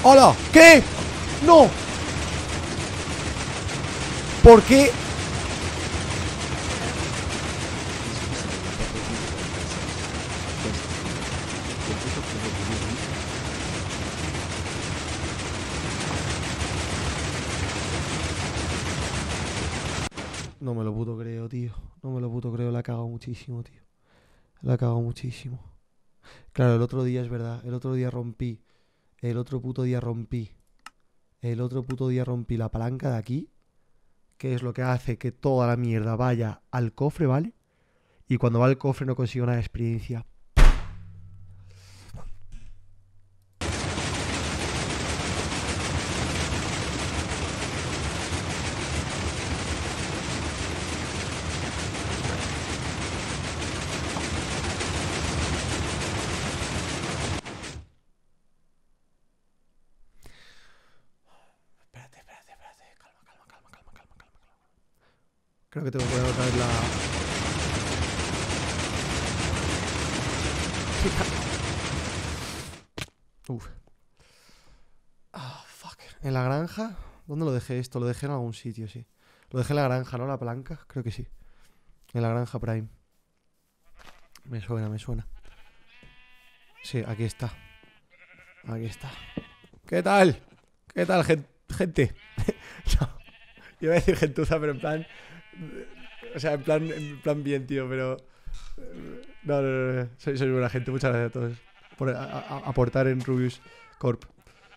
S1: ¡Hola! ¿Qué? ¡No! ¿Por qué? No me lo puto creo, tío. No me lo puto creo. La cago muchísimo, tío. La cago muchísimo. Claro, el otro día es verdad. El otro día rompí el otro puto día rompí. El otro puto día rompí la palanca de aquí, que es lo que hace que toda la mierda vaya al cofre, ¿vale? Y cuando va al cofre no consigo una experiencia. Creo que tengo que poner la... Uf. Ah, fuck. ¿En la granja? ¿Dónde lo dejé esto? Lo dejé en algún sitio, sí. Lo dejé en la granja, ¿no? La planca. creo que sí. En la granja Prime. Me suena, me suena. Sí, aquí está. Aquí está. ¿Qué tal? ¿Qué tal, gente? Yo iba a decir gentuza, pero en plan o sea, en plan, en plan bien, tío, pero. Eh, no, no, no, no. soy buena gente. Muchas gracias a todos por aportar en Rubius Corp.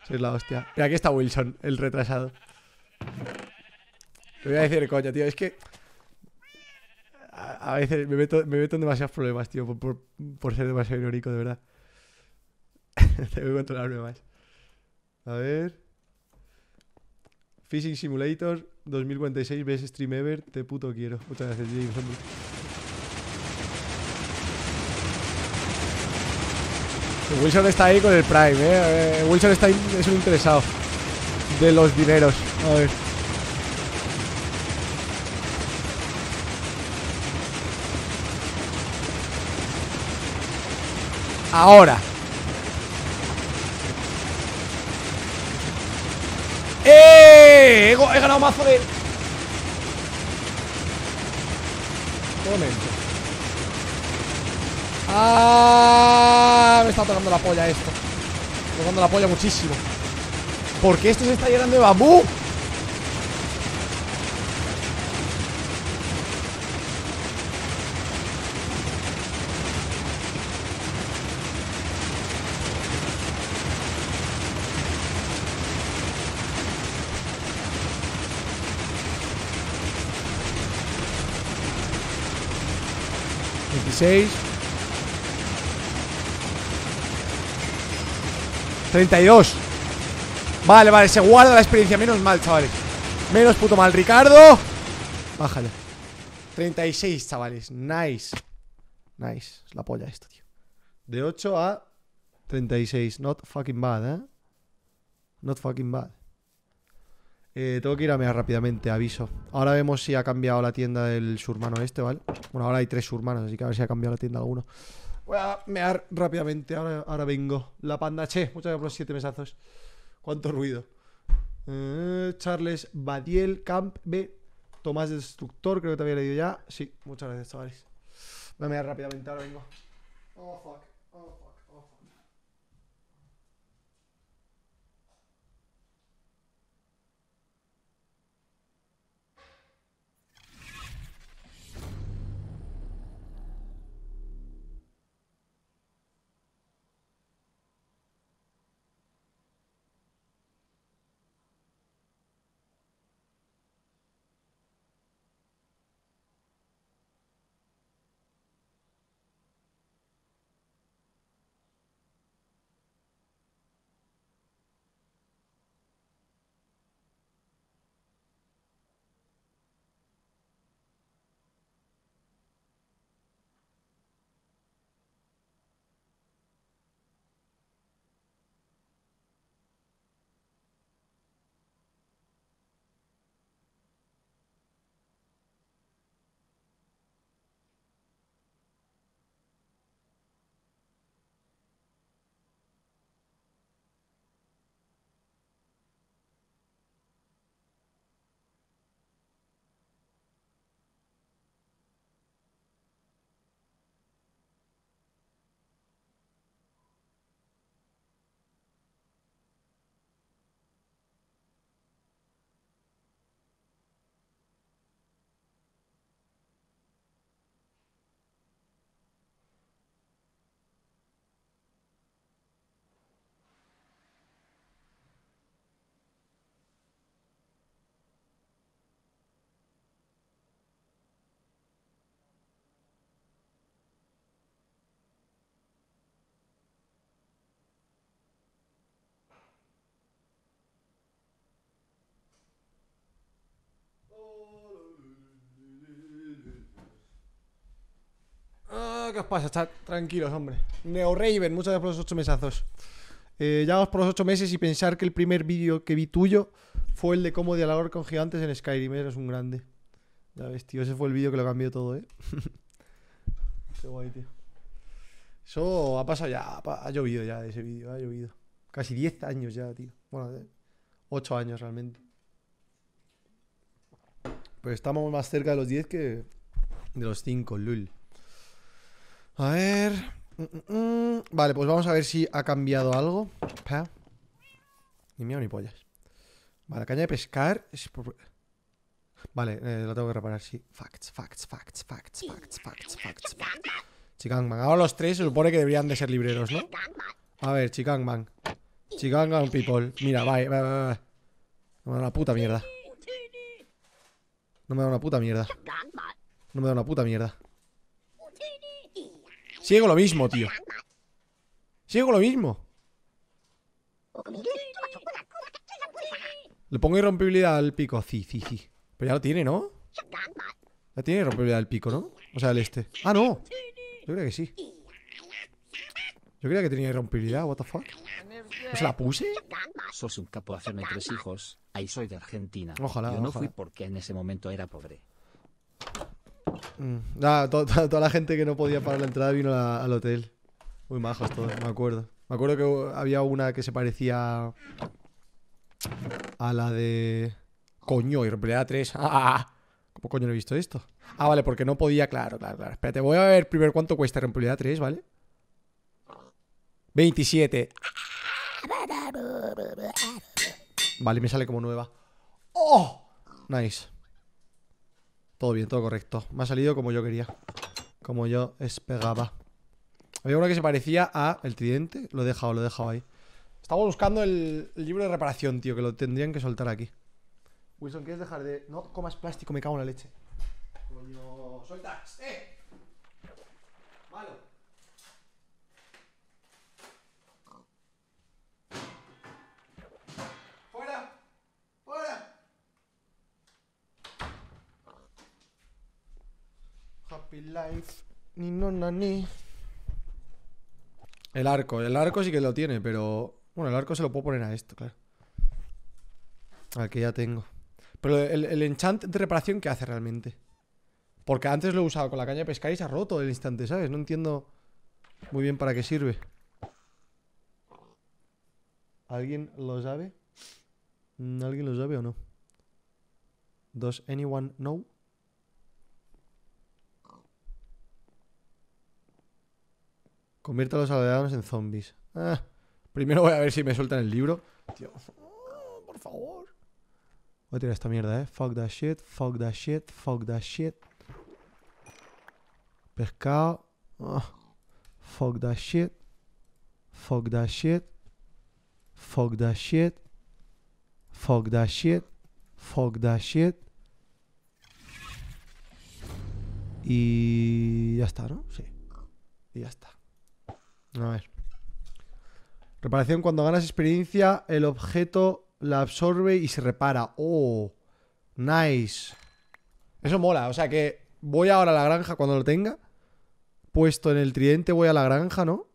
S1: Soy la hostia. Y aquí está Wilson, el retrasado. Te voy a decir coña, tío. Es que. A, veces me meto, me en demasiados problemas, tío, por, ser demasiado irónico, de verdad. Tengo que controlarme más. A ver. Fishing Simulator 2046, best stream ever, te puto quiero. Muchas gracias, James. Wilson está ahí con el Prime, ¿eh? eh Wilson está es un interesado de los dineros. A ver. Ahora. ¡Eh! He, ganado mazo de... Un momento. ¡Ah! Me está tocando la polla esto. Me está tocando la polla muchísimo. ¿Por qué esto se está llenando de bambú? 32. Vale, vale, se guarda la experiencia. Menos mal, chavales. Menos puto mal, Ricardo. Bájale. 36, chavales. Nice. Nice. Es la polla esto, tío. De 8 a 36. Not fucking bad, ¿eh? Not fucking bad. Eh, tengo que ir a mear rápidamente, aviso. Ahora vemos si ha cambiado la tienda del surmano este, ¿vale? Bueno, ahora hay tres surmanos, así que a ver si ha cambiado la tienda alguno. Voy a mear rápidamente, ahora, vengo. La panda, che, muchas gracias por los siete mesazos. Cuánto ruido. Eh, Charles Badiel Camp B. Tomás Destructor, creo que te había leído ya. Sí, muchas gracias, chavales. Voy a mear rápidamente, ahora vengo. Oh, fuck. Oh, fuck. qué os pasa, está tranquilos, hombre. Neo Raven, muchas gracias por los 8 mesazos. Eh, ya vamos por los 8 meses y pensar que el primer vídeo que vi tuyo fue el de cómo dialogar con gigantes en Skyrim. Eres un grande. Ya ves, tío, ese fue el vídeo que lo cambió todo, ¿eh? qué guay, tío. Eso ha pasado ya, ha llovido ya ese vídeo, ha llovido. Casi 10 años ya, tío. Bueno, 8 eh, años realmente. Pero estamos más cerca de los 10 que de los 5, Lul. A ver... Mm, mm, mm. Vale, pues vamos a ver si ha cambiado algo. Ni miedo ni pollas. Vale, caña de pescar... Vale, eh, lo tengo que reparar, sí. Facts, facts, facts, facts, facts, facts, facts. facts. Chikangman, Ahora los tres se supone que deberían de ser libreros, ¿no? A ver, Chicangman. Chikangman people. Mira, vale, vale, vale. No me da una puta mierda. No me da una puta mierda. No me da una puta mierda. Sigo lo mismo, tío. Sigo lo mismo. Le pongo irrompibilidad al pico. Ah, sí, sí, sí. Pero ya lo tiene, ¿no? Ya tiene irrompibilidad al pico, ¿no? O sea, el este. ¡Ah, no! Yo creía que sí. Yo creía que tenía irrompibilidad, what the fuck. ¿No ¿Pues la puse?
S2: Sos un capo de hacerme tres hijos. Ahí soy de Argentina. Ojalá. Yo no fui porque en ese momento era pobre.
S1: Mm. Ah, toda la gente que no podía parar la entrada vino al hotel. Muy majos todos, me acuerdo. Me acuerdo que había una que se parecía a la de. Coño, Irblea 3. Ah, ah, ¡Ah! ¿Cómo coño no he visto esto? Ah, vale, porque no podía, claro, claro, Espérate, voy a ver primero cuánto cuesta Irblea 3, ¿vale? 27. Vale, me sale como nueva. ¡Oh! Nice. Todo bien, todo correcto. Me ha salido como yo quería. Como yo esperaba. Había uno que se parecía a el tridente. Lo he dejado, lo he dejado ahí. Estamos buscando el, libro de reparación, tío, que lo tendrían que soltar aquí. Wilson, ¿quieres dejar de...? No comas plástico, me cago en la leche. Coño, eh. Life, ni no, ni. El arco, el arco sí que lo tiene, pero. Bueno, el arco se lo puedo poner a esto, claro. Al que ya tengo. Pero el, el enchant de reparación, ¿qué hace realmente? Porque antes lo he usado con la caña de pescar y se ha roto el instante, ¿sabes? No entiendo muy bien para qué sirve. ¿Alguien lo sabe? ¿Alguien lo sabe o no? ¿Does anyone know? Convierte a los aldeanos en zombies. Ah, primero voy a ver si me sueltan el libro. Tío, por favor. Voy a tirar esta mierda, eh. Fuck that shit, fuck that shit, fuck that shit. Pescado. Ah, fuck that shit. Fuck that shit. Fuck that shit. Fuck that shit. Fuck that shit. Y ya está, ¿no? Sí. Y ya está. A ver. Reparación. Cuando ganas experiencia, el objeto la absorbe y se repara. Oh, nice. Eso mola. O sea que voy ahora a la granja cuando lo tenga. Puesto en el tridente, voy a la granja, ¿no?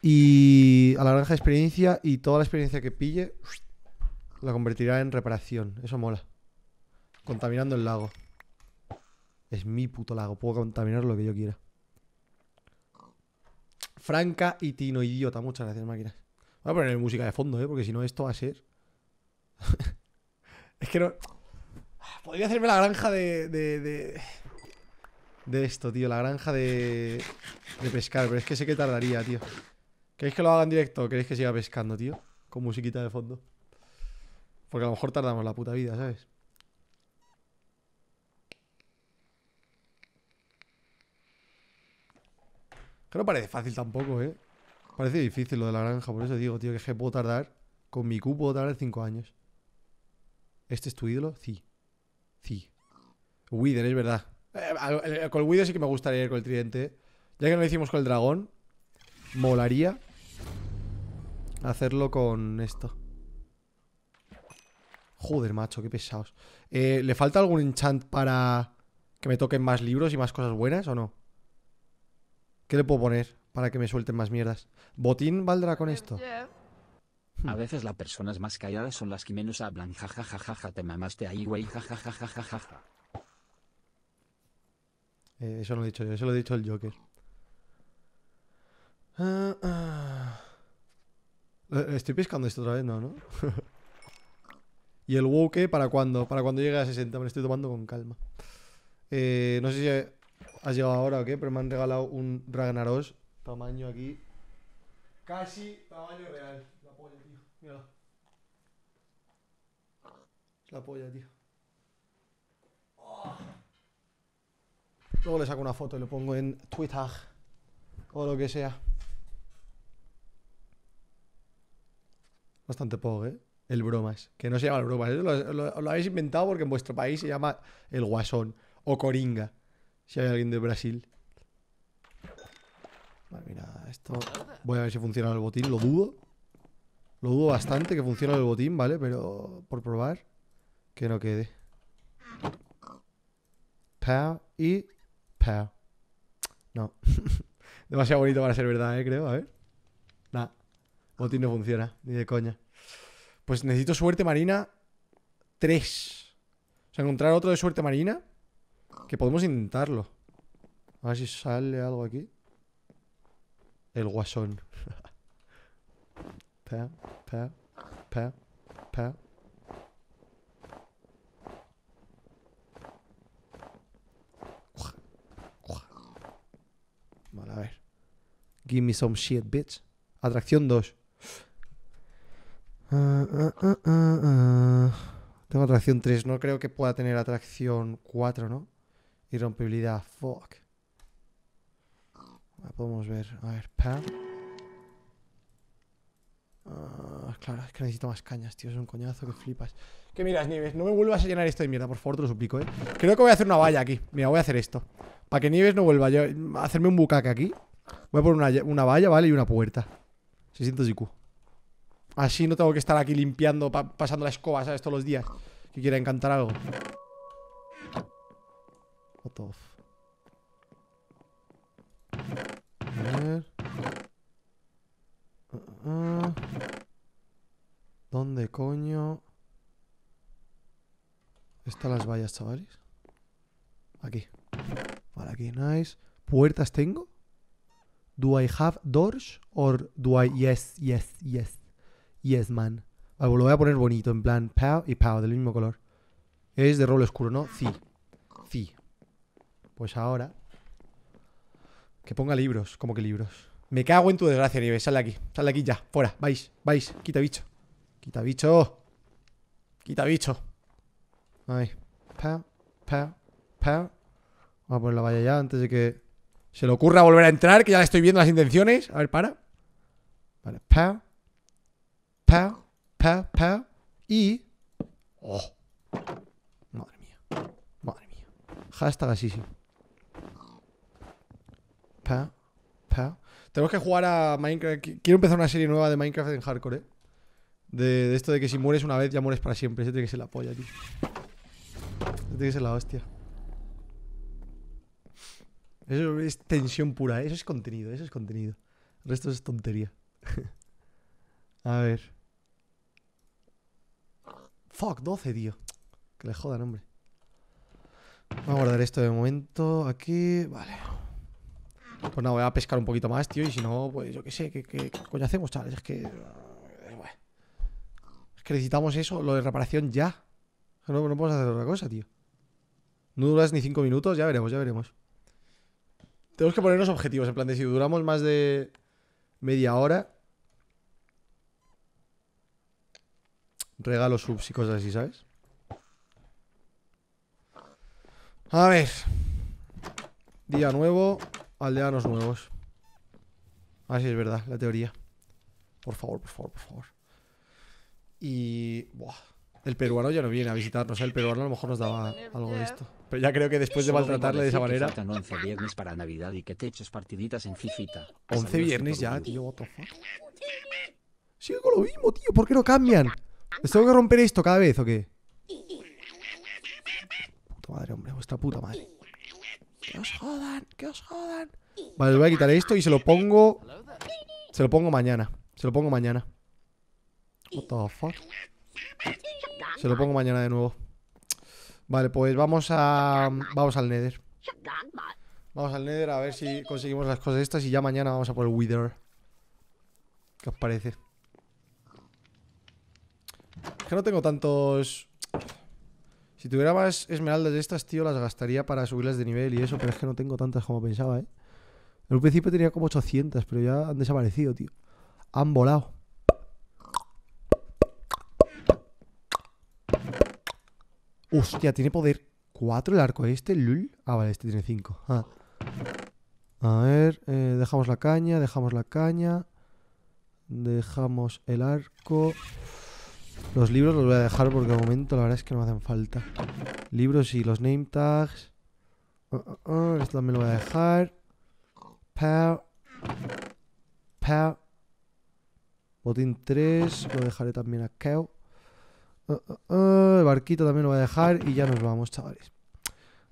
S1: Y a la granja de experiencia y toda la experiencia que pille la convertirá en reparación. Eso mola. Contaminando el lago. Es mi puto lago. Puedo contaminar lo que yo quiera. Franca y Tino Idiota. Muchas gracias, máquina. Voy a poner música de fondo, ¿eh? Porque si no, esto va a ser. es que no. Ah, podría hacerme la granja de, de. de, de... esto, tío, la granja de, de pescar, pero es que sé que tardaría, tío. ¿Queréis que lo haga en directo o queréis que siga pescando, tío? Con musiquita de fondo. Porque a lo mejor tardamos la puta vida, ¿sabes? Que no parece fácil tampoco, ¿eh? Parece difícil lo de la granja, por eso digo, tío, que, es puedo tardar. Con mi Q puedo tardar 5 años. ¿Este es tu ídolo? Sí. Sí. Wither, es verdad. Eh, con el Wither sí que me gustaría ir con el tridente. ¿eh? Ya que no lo hicimos con el dragón, molaría hacerlo con esto. Joder, macho, qué pesados. Eh, ¿Le falta algún enchant para que me toquen más libros y más cosas buenas o no? ¿Qué le puedo poner para que me suelten más mierdas? ¿Botín valdrá con esto?
S2: A hmm. veces las personas más calladas son las que menos hablan. Ja, ja, ja, ja, te mamaste ahí, güey. Ja, ja, ja, ja, ja, ja,
S1: eh, eso lo he dicho yo, eso lo he dicho el Joker. Ah, ah. Eh, estoy pescando esto otra vez, no, ¿Y el woke para cuándo? Para cuando llegue a 60, me lo estoy tomando con calma. Eh, no sé si... ¿Has llegado ahora o qué? Pero me han regalado un Ragnaros tamaño aquí. Casi tamaño real. La polla, tío. mira La polla, tío. Oh. Luego le saco una foto y lo pongo en Twitter o lo que sea. Bastante poco, ¿eh? El bromas. Que no se llama el bromas. ¿eh? lo, habéis inventado porque en vuestro país se llama el guasón o coringa. Si hay alguien de Brasil. Vale, mira, esto. Voy a ver si funciona el botín. Lo dudo. Lo dudo bastante que funcione el botín, ¿vale? Pero por probar. Que no quede. Pau y pow. No. Demasiado bonito para ser verdad, ¿eh? Creo. A ver. Nah. Botín no funciona. Ni de coña. Pues necesito suerte marina 3. O sea, encontrar otro de suerte marina. Que podemos intentarlo. A ver si sale algo aquí. El guasón. pa, Vale, a ver. Give me some shit, bitch. Atracción 2. Ah, ah, ah, Tengo atracción 3, no creo que pueda tener atracción 4, ¿no? Irrompibilidad, fuck. podemos ver. A ver, pa. Ah, claro, es que necesito más cañas, tío. Es un coñazo que flipas. Que miras, Nieves, no me vuelvas a llenar esto de mierda, por favor, te lo suplico, eh. Creo que voy a hacer una valla aquí. Mira, voy a hacer esto. Para que Nieves no vuelva a hacerme un bucaque aquí. Voy a poner una, valla, ¿vale? Y una puerta. 600 IQ. Así no tengo que estar aquí limpiando, pasando la escoba, ¿sabes? Todos los días. Que quiera encantar algo. What uh, uh, uh. ¿Dónde coño? Están las vallas, chavales. Aquí. Vale, aquí, nice. ¿Puertas tengo? Do I have doors? Or do I... Yes, yes, yes. Yes, man. Vale, pues lo voy a poner bonito, en plan pow y pow, del mismo color. Es de roble oscuro, ¿no? Sí. Pues ahora. Que ponga libros, como que libros. Me cago en tu desgracia, Nieves. Sal de aquí. Sal de aquí ya. Fuera. Vais, vais. Quita bicho. Quita bicho. Quita bicho. Ahí. Pa, pa, pa. Vamos a poner la valla ya antes de que se le ocurra volver a entrar, que ya le estoy viendo las intenciones. A ver, para. Vale. Pa, pa, pa, pa.
S3: Y. ¡Oh!
S1: Madre mía. Madre mía. Hasta así, tenemos que jugar a Minecraft. Quiero empezar una serie nueva de Minecraft en hardcore, ¿eh? De, esto de que si mueres una vez ya mueres para siempre. Ese tiene que ser la polla, tío. Ese tiene que ser la hostia. Eso es tensión pura, eh. eso es contenido, eso es contenido. El resto es tontería. a ver. Fuck, 12, tío. Que le jodan, hombre. Vamos a guardar esto de momento aquí. Vale. Pues nada, voy a pescar un poquito más, tío. Y si no, pues yo qué sé, ¿qué, coño hacemos, chavales? Es que. Es que necesitamos eso, lo de reparación ya. No, no podemos hacer otra cosa, tío. No duras ni cinco minutos, ya veremos, ya veremos. Tenemos que ponernos objetivos, en plan de si duramos más de media hora. Regalos subs y cosas así, ¿sabes? A ver. Día nuevo. Aldeanos nuevos. Así ah, es verdad, la teoría. Por favor, por favor, por favor. Y. Buah, el peruano ya no viene a visitarnos. ¿eh? El peruano a lo mejor nos daba algo de esto. Pero ya creo que después de maltratarle de esa manera. Once
S2: 11 viernes para Navidad y que te eches partiditas en 11 viernes ya, tío, what the fuck.
S1: Sigo lo mismo, tío. ¿Por qué no cambian? ¿Les tengo que romper esto cada vez o qué? Puta madre, hombre, vuestra puta madre. Que os jodan, que os jodan. Vale, voy a quitar esto y se lo pongo. Se lo pongo mañana. Se lo pongo mañana. What the fuck? Se lo pongo mañana de nuevo. Vale, pues vamos a. Vamos al Nether. Vamos al Nether a ver si conseguimos las cosas estas y ya mañana vamos a por el Wither. ¿Qué os parece? Es que no tengo tantos. Si tuviera más esmeraldas de estas, tío, las gastaría para subirlas de nivel y eso, pero es que no tengo tantas como pensaba, ¿eh? En un principio tenía como 800, pero ya han desaparecido, tío. Han volado. Hostia, tiene poder 4 el arco este, lul. Ah, vale, este tiene 5. Ah. A ver, eh, dejamos la caña, dejamos la caña. Dejamos el arco. Los libros los voy a dejar porque de momento la verdad es que no me hacen falta. Libros y los name tags. Oh, oh, oh, esto también lo voy a dejar. Pow. Pow. Botín 3. Lo dejaré también a Cow. el barquito también lo voy a dejar. Y ya nos vamos, chavales.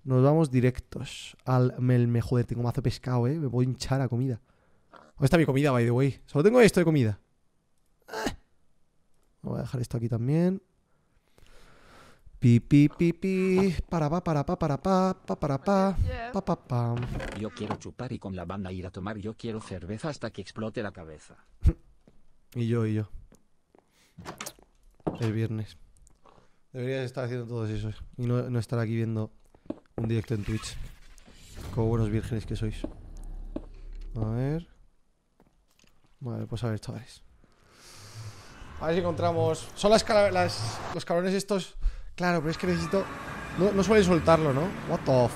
S1: Nos vamos directos al Melme. Joder, tengo mazo pescado, eh. Me a hinchar a comida. ¿Dónde está mi comida, by the way? Solo tengo esto de comida. Ah. Voy a dejar esto aquí también. Pi, pi, pi, pi, para pa, para pa, para pa, pa, para pa, pa, pa,
S2: Yo quiero chupar y con la banda ir a tomar. Yo quiero cerveza hasta que explote la cabeza.
S1: y yo, y yo. El viernes. Deberías estar haciendo todos esos y no, no estar aquí viendo un directo en Twitch. Como buenos vírgenes que sois. A ver. Vale, pues a ver, chavales. A ver si encontramos... Son las, calaveras los cabrones estos... Claro, pero es que necesito... No, suelen soltarlo, ¿no? What the...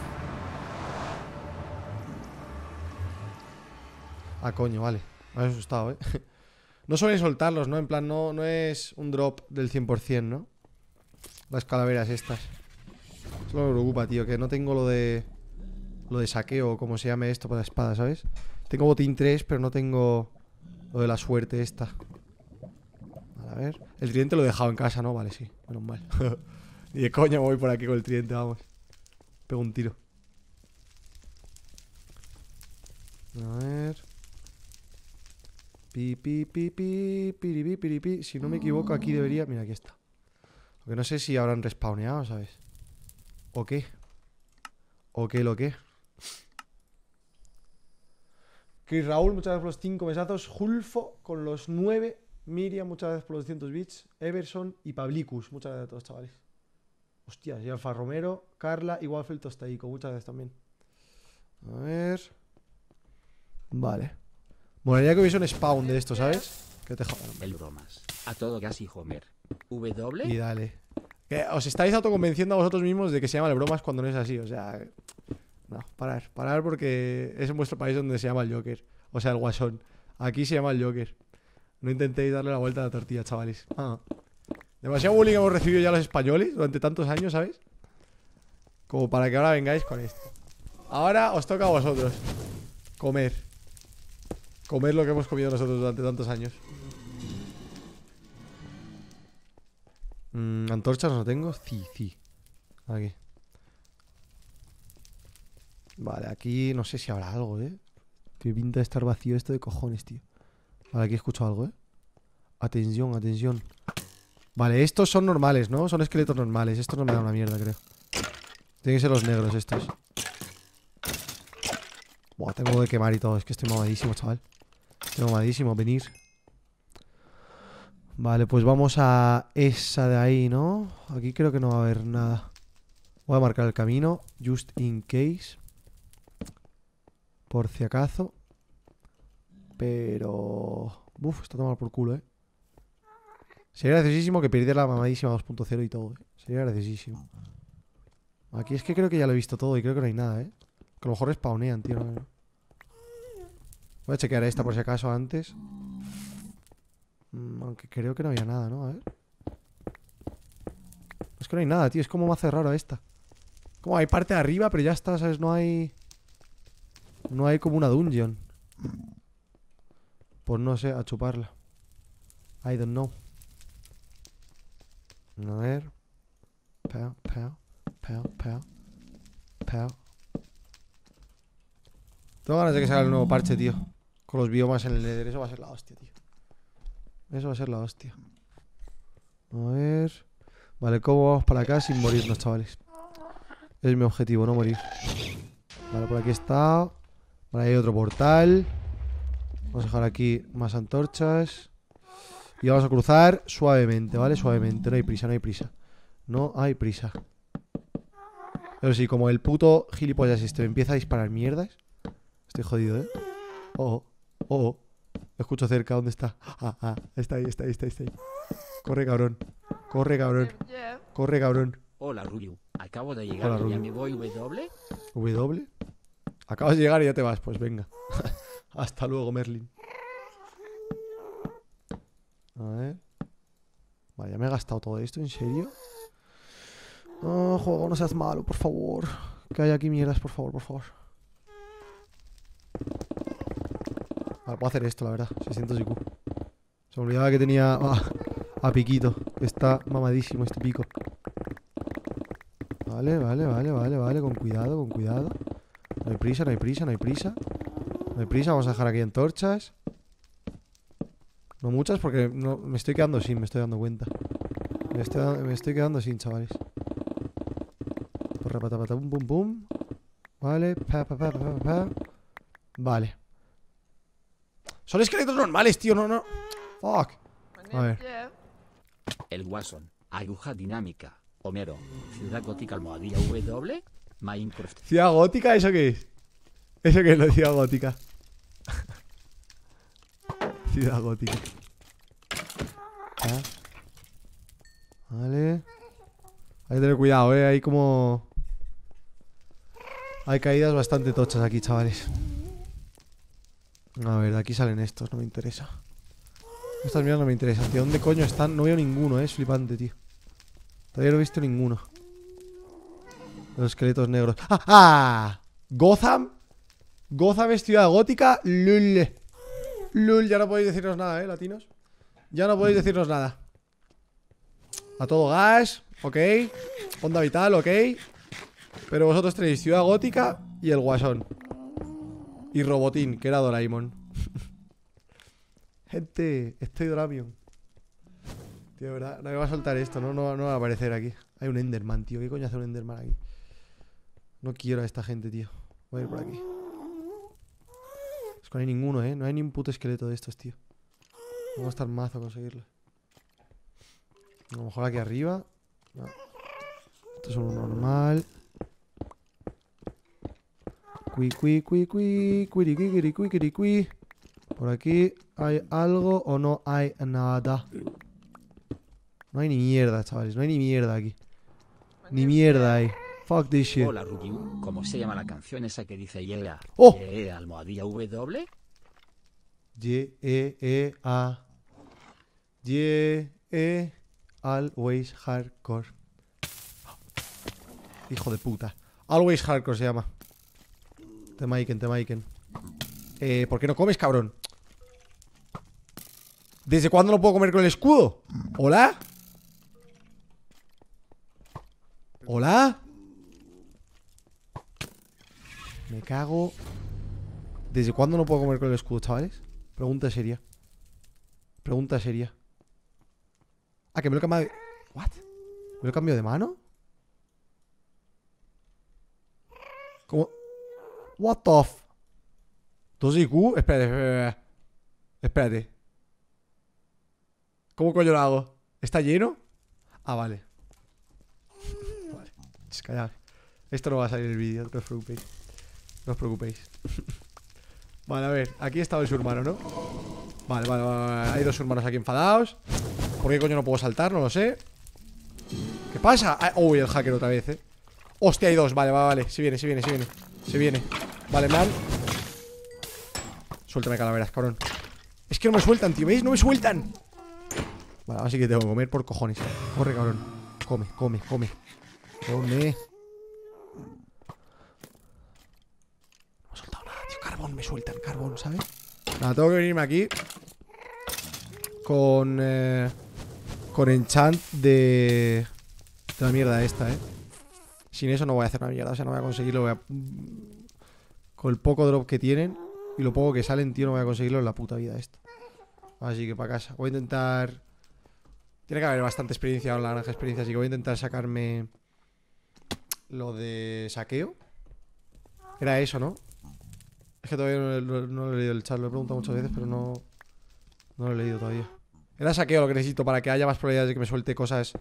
S1: Ah, coño, vale. Me has asustado, ¿eh? No suelen soltarlos, ¿no? En plan, no, no es un drop del 100%, ¿no? Las calaveras estas. Eso me preocupa, tío, que no tengo lo de... Lo de saqueo, como se llame esto para la espada, ¿sabes? Tengo botín 3, pero no tengo lo de la suerte esta a ver. El tridente lo he dejado en casa, ¿no? Vale, sí. Menos mal. Ni de coña voy por aquí con el tridente, vamos. Pego un tiro. A ver. Pi, pi, pi, pi, piripi, piripi. Si no me equivoco, aquí debería. Mira, aquí está. Lo no sé si habrán respawneado, ¿sabes? ¿O qué? ¿O qué lo qué? Chris Raúl, muchas gracias por los cinco besazos Julfo con los nueve Miriam, muchas gracias por los 200 bits. Everson y Pablicus, muchas gracias a todos, chavales. Hostias, y Alfa Romero, Carla y Waffle Tostaico, muchas gracias también. A ver. Vale. ya que hubiese un spawn de esto, ¿sabes? Que te jodan.
S2: El bromas. A todo casi, y Homer. W. Y dale.
S1: Que os estáis autoconvenciendo a vosotros mismos de que se llama el bromas cuando no es así. O sea. No, parar. Parar porque es en vuestro país donde se llama el Joker. O sea, el Guasón. Aquí se llama el Joker. No intentéis darle la vuelta a la tortilla, chavales. Ah. Demasiado bullying hemos recibido ya los españoles durante tantos años, ¿sabéis? Como para que ahora vengáis con esto. Ahora os toca a vosotros comer. Comer lo que hemos comido nosotros durante tantos años. Mm, ¿Antorchas no tengo? Sí, sí. Aquí. Vale, aquí no sé si habrá algo, ¿eh? Tiene pinta de estar vacío esto de cojones, tío. Vale, aquí escucho algo, ¿eh? Atención, atención Vale, estos son normales, ¿no? Son esqueletos normales Estos no me dan una mierda, creo Tienen que ser los negros estos Buah, tengo que quemar y todo Es que estoy mamadísimo, chaval Estoy mamadísimo, venir Vale, pues vamos a esa de ahí, ¿no? Aquí creo que no va a haber nada Voy a marcar el camino Just in case Por si acaso pero. Uf, está tomado por culo, ¿eh? Sería graciosísimo que perdiera la mamadísima 2.0 y todo, ¿eh? Sería graciosísimo. Aquí es que creo que ya lo he visto todo y creo que no hay nada, ¿eh? Que a lo mejor spawnean, tío. Voy a chequear esta por si acaso antes. Mm, aunque creo que no había nada, ¿no? A ver. Es que no hay nada, tío. Es como más raro esta. Como hay parte de arriba, pero ya está, ¿sabes? No hay... No hay como una dungeon. Pues no sé, a chuparla. I don't know. A ver. Pow, pow, pow, pow. Pow. Tengo ganas de que salga el nuevo parche, tío. Con los biomas en el Nether. Eso va a ser la hostia, tío. Eso va a ser la hostia. A ver. Vale, ¿cómo vamos para acá sin morirnos, chavales? Es mi objetivo, no morir. Vale, por aquí está. Vale, hay otro portal. Vamos a dejar aquí más antorchas. Y vamos a cruzar suavemente, ¿vale? Suavemente. No hay prisa, no hay prisa. No hay prisa. Pero sí, como el puto gilipollas este empieza a disparar mierdas. Estoy jodido, ¿eh? Oh, oh, escucho cerca, ¿dónde está? Ah, ah, ah, está ahí, está ahí, está ahí, está ahí. Corre, cabrón. Corre, cabrón. Corre, cabrón.
S2: Hola, Ruyu. Acabo de llegar y ya me voy W.
S1: ¿W? Acabas de llegar y ya te vas, pues venga. Hasta luego, Merlin. A Vale, ya me he gastado todo esto, ¿en serio? No, juego, no seas malo, por favor. Que haya aquí mierdas, por favor, por favor. Vale, puedo hacer esto, la verdad. 600 IQ. Se me olvidaba que tenía a piquito. Está mamadísimo este pico. Vale, vale, vale, vale, vale. Con cuidado, con cuidado. No hay prisa, no hay prisa, no hay prisa prisa, vamos a dejar aquí antorchas. No muchas porque no, me estoy quedando sin, me estoy dando cuenta. Me estoy, quedando sin, chavales. Porra, patapata pum, pum, pum. Vale, pa, pa, pa, pa, pa, Vale. Son esqueletos normales, tío, no, no. Fuck. A ver.
S2: El Watson aguja dinámica, Homero, ciudad gótica almohadilla W, Minecraft.
S1: ¿Ciudad gótica? ¿Eso qué es? ¿Eso qué es la ciudad gótica? Ciudad gótica. Ah. Vale. Hay que tener cuidado, eh. Hay como... Hay caídas bastante tochas aquí, chavales. A ver, de aquí salen estos, no me interesa. Estas miras no me interesan. tío dónde coño están? No veo ninguno, eh. Es flipante, tío. Todavía no he visto ninguno. Los esqueletos negros. ¡Ah! ¡Ah! ¿Gotham? Goza vestida gótica, lul. Lul, ya no podéis decirnos nada, ¿eh, latinos? Ya no podéis decirnos nada. A todo gas, ok. Onda vital, ok. Pero vosotros tenéis ciudad gótica y el guasón. Y Robotín, que era Doraemon. Gente, estoy Doraemon. Tío, de verdad, no me va a soltar esto, ¿no? no va a aparecer aquí. Hay un Enderman, tío. ¿Qué coño hace un Enderman aquí? No quiero a esta gente, tío. Voy a ir por aquí no hay ninguno, ¿eh? No hay ni un puto esqueleto de estos, tío. Vamos a estar mazo a conseguirlo. A lo mejor aquí arriba. Esto es uno normal. Cui, cui, cui, cui, cuiri, cuiri, Por aquí hay algo o no hay nada. No hay ni mierda, chavales. No hay ni mierda aquí. Ni mierda hay. Fuck this shit. Hola
S2: ¿cómo se llama la canción esa que dice Oh. almohadilla W. Y E E A. Y
S1: E Always Hardcore. Hijo de puta. Always Hardcore se llama. Te maiken, te maiken. Eh, ¿por qué no comes, cabrón? ¿Desde cuándo no puedo comer con el escudo? ¿Hola? ¿Hola? Me cago. ¿Desde cuándo no puedo comer con el escudo, chavales? Pregunta seria. Pregunta seria. Ah, que me lo he cambiado de... ¿What? ¿Me lo cambio de mano? ¿Cómo? What the f... Espera, IQ? Espérate, espérate, espérate. ¿Cómo coño lo hago? ¿Está lleno? Ah, vale. Vale. Esto no va a salir en el vídeo, no os preocupéis. No os preocupéis. vale, a ver. Aquí estaba el hermano, ¿no? Vale, vale, vale. Hay dos hermanos aquí enfadados. ¿Por qué coño no puedo saltar? No lo sé. ¿Qué pasa? Ah, uy, el hacker otra vez, eh. Hostia, hay dos. Vale, vale, vale. Si viene, si viene, si viene. Si viene. Vale, mal Suéltame calaveras, cabrón. Es que no me sueltan, tío. ¿Veis? No me sueltan. Vale, así que tengo que comer por cojones. Corre, cabrón. Come, come, come. Come. Me me sueltan carbón, ¿sabes? Nada, tengo que venirme aquí Con... Eh, con enchant de... De la mierda esta, ¿eh? Sin eso no voy a hacer una mierda, o sea, no voy a conseguirlo Con el poco drop que tienen Y lo poco que salen, tío, no voy a conseguirlo en la puta vida esto Así que para casa Voy a intentar... Tiene que haber bastante experiencia la naranja experiencia Así que voy a intentar sacarme... Lo de saqueo Era eso, ¿no? que todavía no, he leído el chat, lo he preguntado muchas veces, pero no, lo he leído todavía. Era saqueo lo que necesito para que haya más probabilidades de que me suelte cosas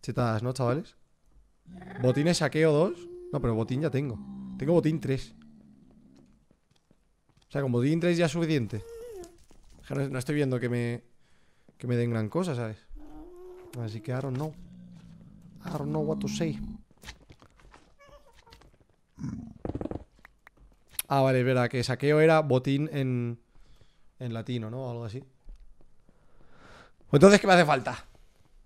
S1: chetadas, ¿no, chavales? ¿Botines saqueo 2. No, pero botín ya tengo. Tengo botín 3. O sea, con botín 3 ya es suficiente. no, estoy viendo que me, que me den gran cosa, ¿sabes? Así que I don't know. I don't know what to say. Ah, vale, es verdad, que saqueo era botín en, en latino, ¿no? O algo así. Pues entonces, ¿qué me hace falta?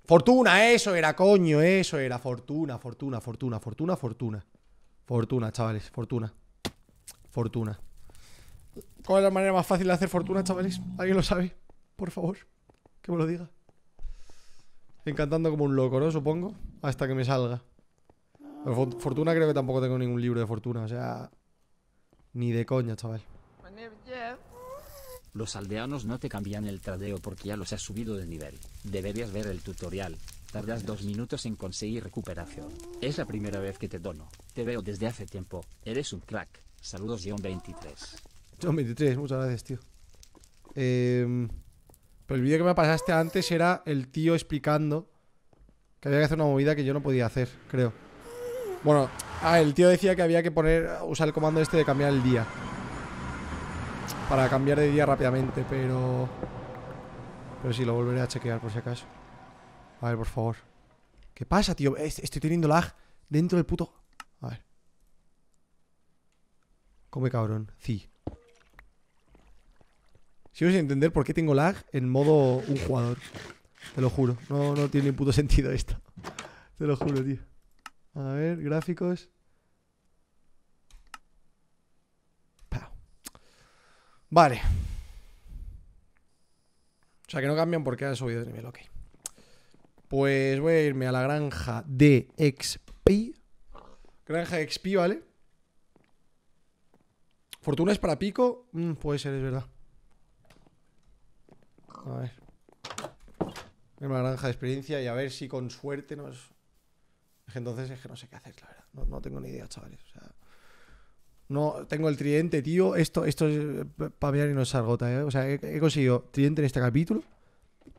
S1: Fortuna, eso era, coño, eso era. Fortuna, fortuna, fortuna, fortuna, fortuna. Fortuna, chavales, fortuna. Fortuna. ¿Cuál es la manera más fácil de hacer fortuna, chavales? ¿Alguien lo sabe? Por favor, que me lo diga. Encantando como un loco, ¿no? Supongo. Hasta que me salga. fortuna creo que tampoco tengo ningún libro de fortuna, o sea... Ni de coña, chaval.
S2: Los aldeanos no te cambian el tradeo porque ya los has subido de nivel. Deberías ver el tutorial. Tardas dos minutos en conseguir recuperación. Es la primera vez que te dono. Te veo desde hace tiempo. Eres un crack. Saludos, John 23.
S1: John 23, muchas gracias, tío. Em, pero el vídeo que me pasaste antes era el tío explicando que había que hacer una movida que yo no podía hacer, creo. Bueno, ah, el tío decía que había que poner usar el comando este de cambiar el día. Para cambiar de día rápidamente, pero... Pero sí, lo volveré a chequear por si acaso. A ver, por favor. ¿Qué pasa, tío? Estoy teniendo lag dentro del puto... A ver. Come cabrón. Sí. Sigo sin entender por qué tengo lag en modo un jugador. Te lo juro. No, no tiene ni puto sentido esto. Te lo juro, tío. A ver, gráficos. Vale. O sea, que no cambian porque han subido de nivel, ok. Pues voy a irme a la granja de XP. Granja de XP, ¿vale? Fortuna es para pico. Mm, puede ser, es verdad. A ver. En la granja de experiencia y a ver si con suerte nos entonces es que no sé qué hacer, la verdad. No, tengo ni idea, chavales. O sea, no, tengo el tridente, tío. Esto, esto es eh, para y no es argota, eh. O sea, he, conseguido tridente en este capítulo.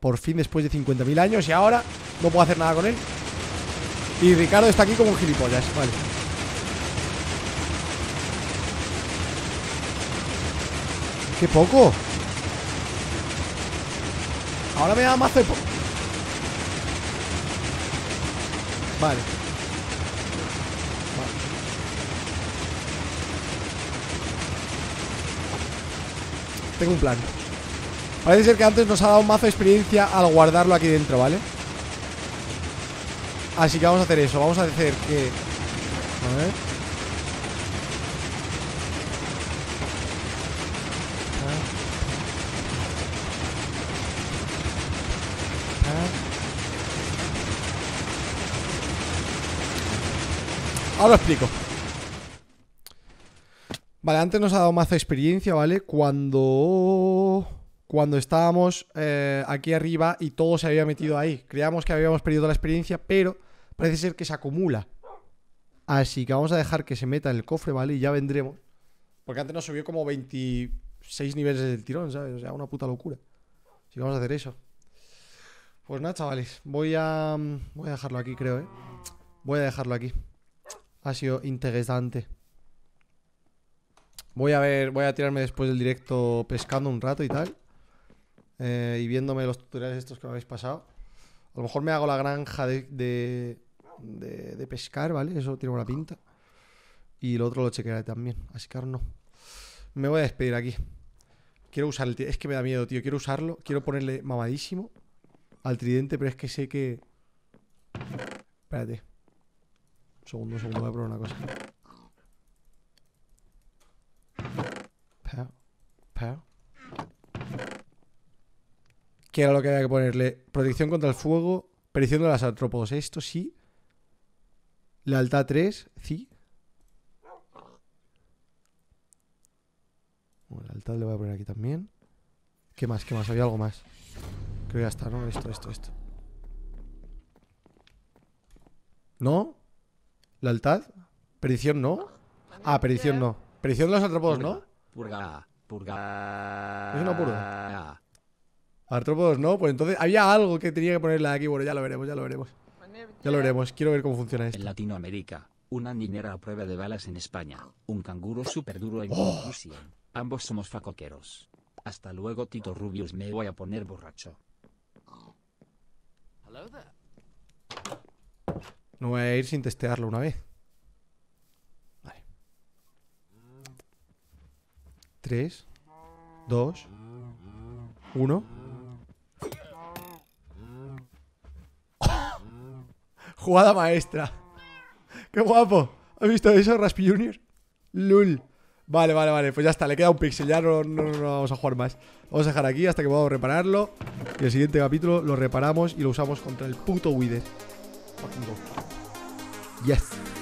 S1: Por fin, después de 50.000 años. Y ahora no puedo hacer nada con él. Y Ricardo está aquí como un gilipollas. Vale. ¡Qué poco! Ahora me da más de... Vale. Tengo un plan Parece ser que antes nos ha dado un mazo de experiencia Al guardarlo aquí dentro, ¿vale? Así que vamos a hacer eso Vamos a hacer que... A ver Ahora lo explico Vale, antes nos ha dado más experiencia, ¿vale? Cuando. Cuando estábamos eh, aquí arriba y todo se había metido ahí. Creíamos que habíamos perdido la experiencia, pero parece ser que se acumula. Así que vamos a dejar que se meta en el cofre, ¿vale? Y ya vendremos. Porque antes nos subió como 26 niveles del tirón, ¿sabes? O sea, una puta locura. Así vamos a hacer eso. Pues nada, chavales. Voy a. Voy a dejarlo aquí, creo, ¿eh? Voy a dejarlo aquí. Ha sido interesante. Voy a ver, voy a tirarme después del directo pescando un rato y tal. Eh, y viéndome los tutoriales estos que me habéis pasado. A lo mejor me hago la granja de, de, de, pescar, ¿vale? Eso tiene buena pinta. Y lo otro lo chequearé también. Así que ahora no. Me voy a despedir aquí. Quiero usar el Es que me da miedo, tío. Quiero usarlo. Quiero ponerle mamadísimo al tridente, pero es que sé que. Espérate. Un segundo, un segundo, voy a probar una cosa. ¿Qué era lo que había que ponerle. Protección contra el fuego, perición de las artrópodos, Esto sí. Lealtad 3, sí. la lealtad le voy a poner aquí también. ¿Qué más? ¿Qué más? Había algo más. Creo que ya está, ¿no? Esto, esto, esto. ¿No? la ¿Lealtad? ¿Perición no? Ah, perición no. ¿Perición de los antrópodos no?
S2: Purga. Purga.
S1: Ah. Es una
S2: purga.
S1: Artrópodos no, pues entonces había algo que tenía que ponerle aquí. Bueno, ya lo veremos, ya lo veremos. Ya lo
S2: veremos, quiero ver cómo funciona esto. En Latinoamérica, una niñera a prueba de balas en España, un canguro súper duro en ¡Oh! Rusia. Ambos somos facoqueros. Hasta luego, Tito Rubius, me voy a poner borracho.
S1: No voy a ir sin testearlo una vez. 3, 2, 1. Jugada maestra. ¡Qué guapo! ¿Has visto eso, Raspi Junior? ¡Lul! Vale, vale, vale. Pues ya está, le queda un pixel. Ya no, vamos a jugar más. Vamos a dejar aquí hasta que podamos repararlo. Y el siguiente capítulo lo reparamos y lo usamos contra el puto Wither. Yes.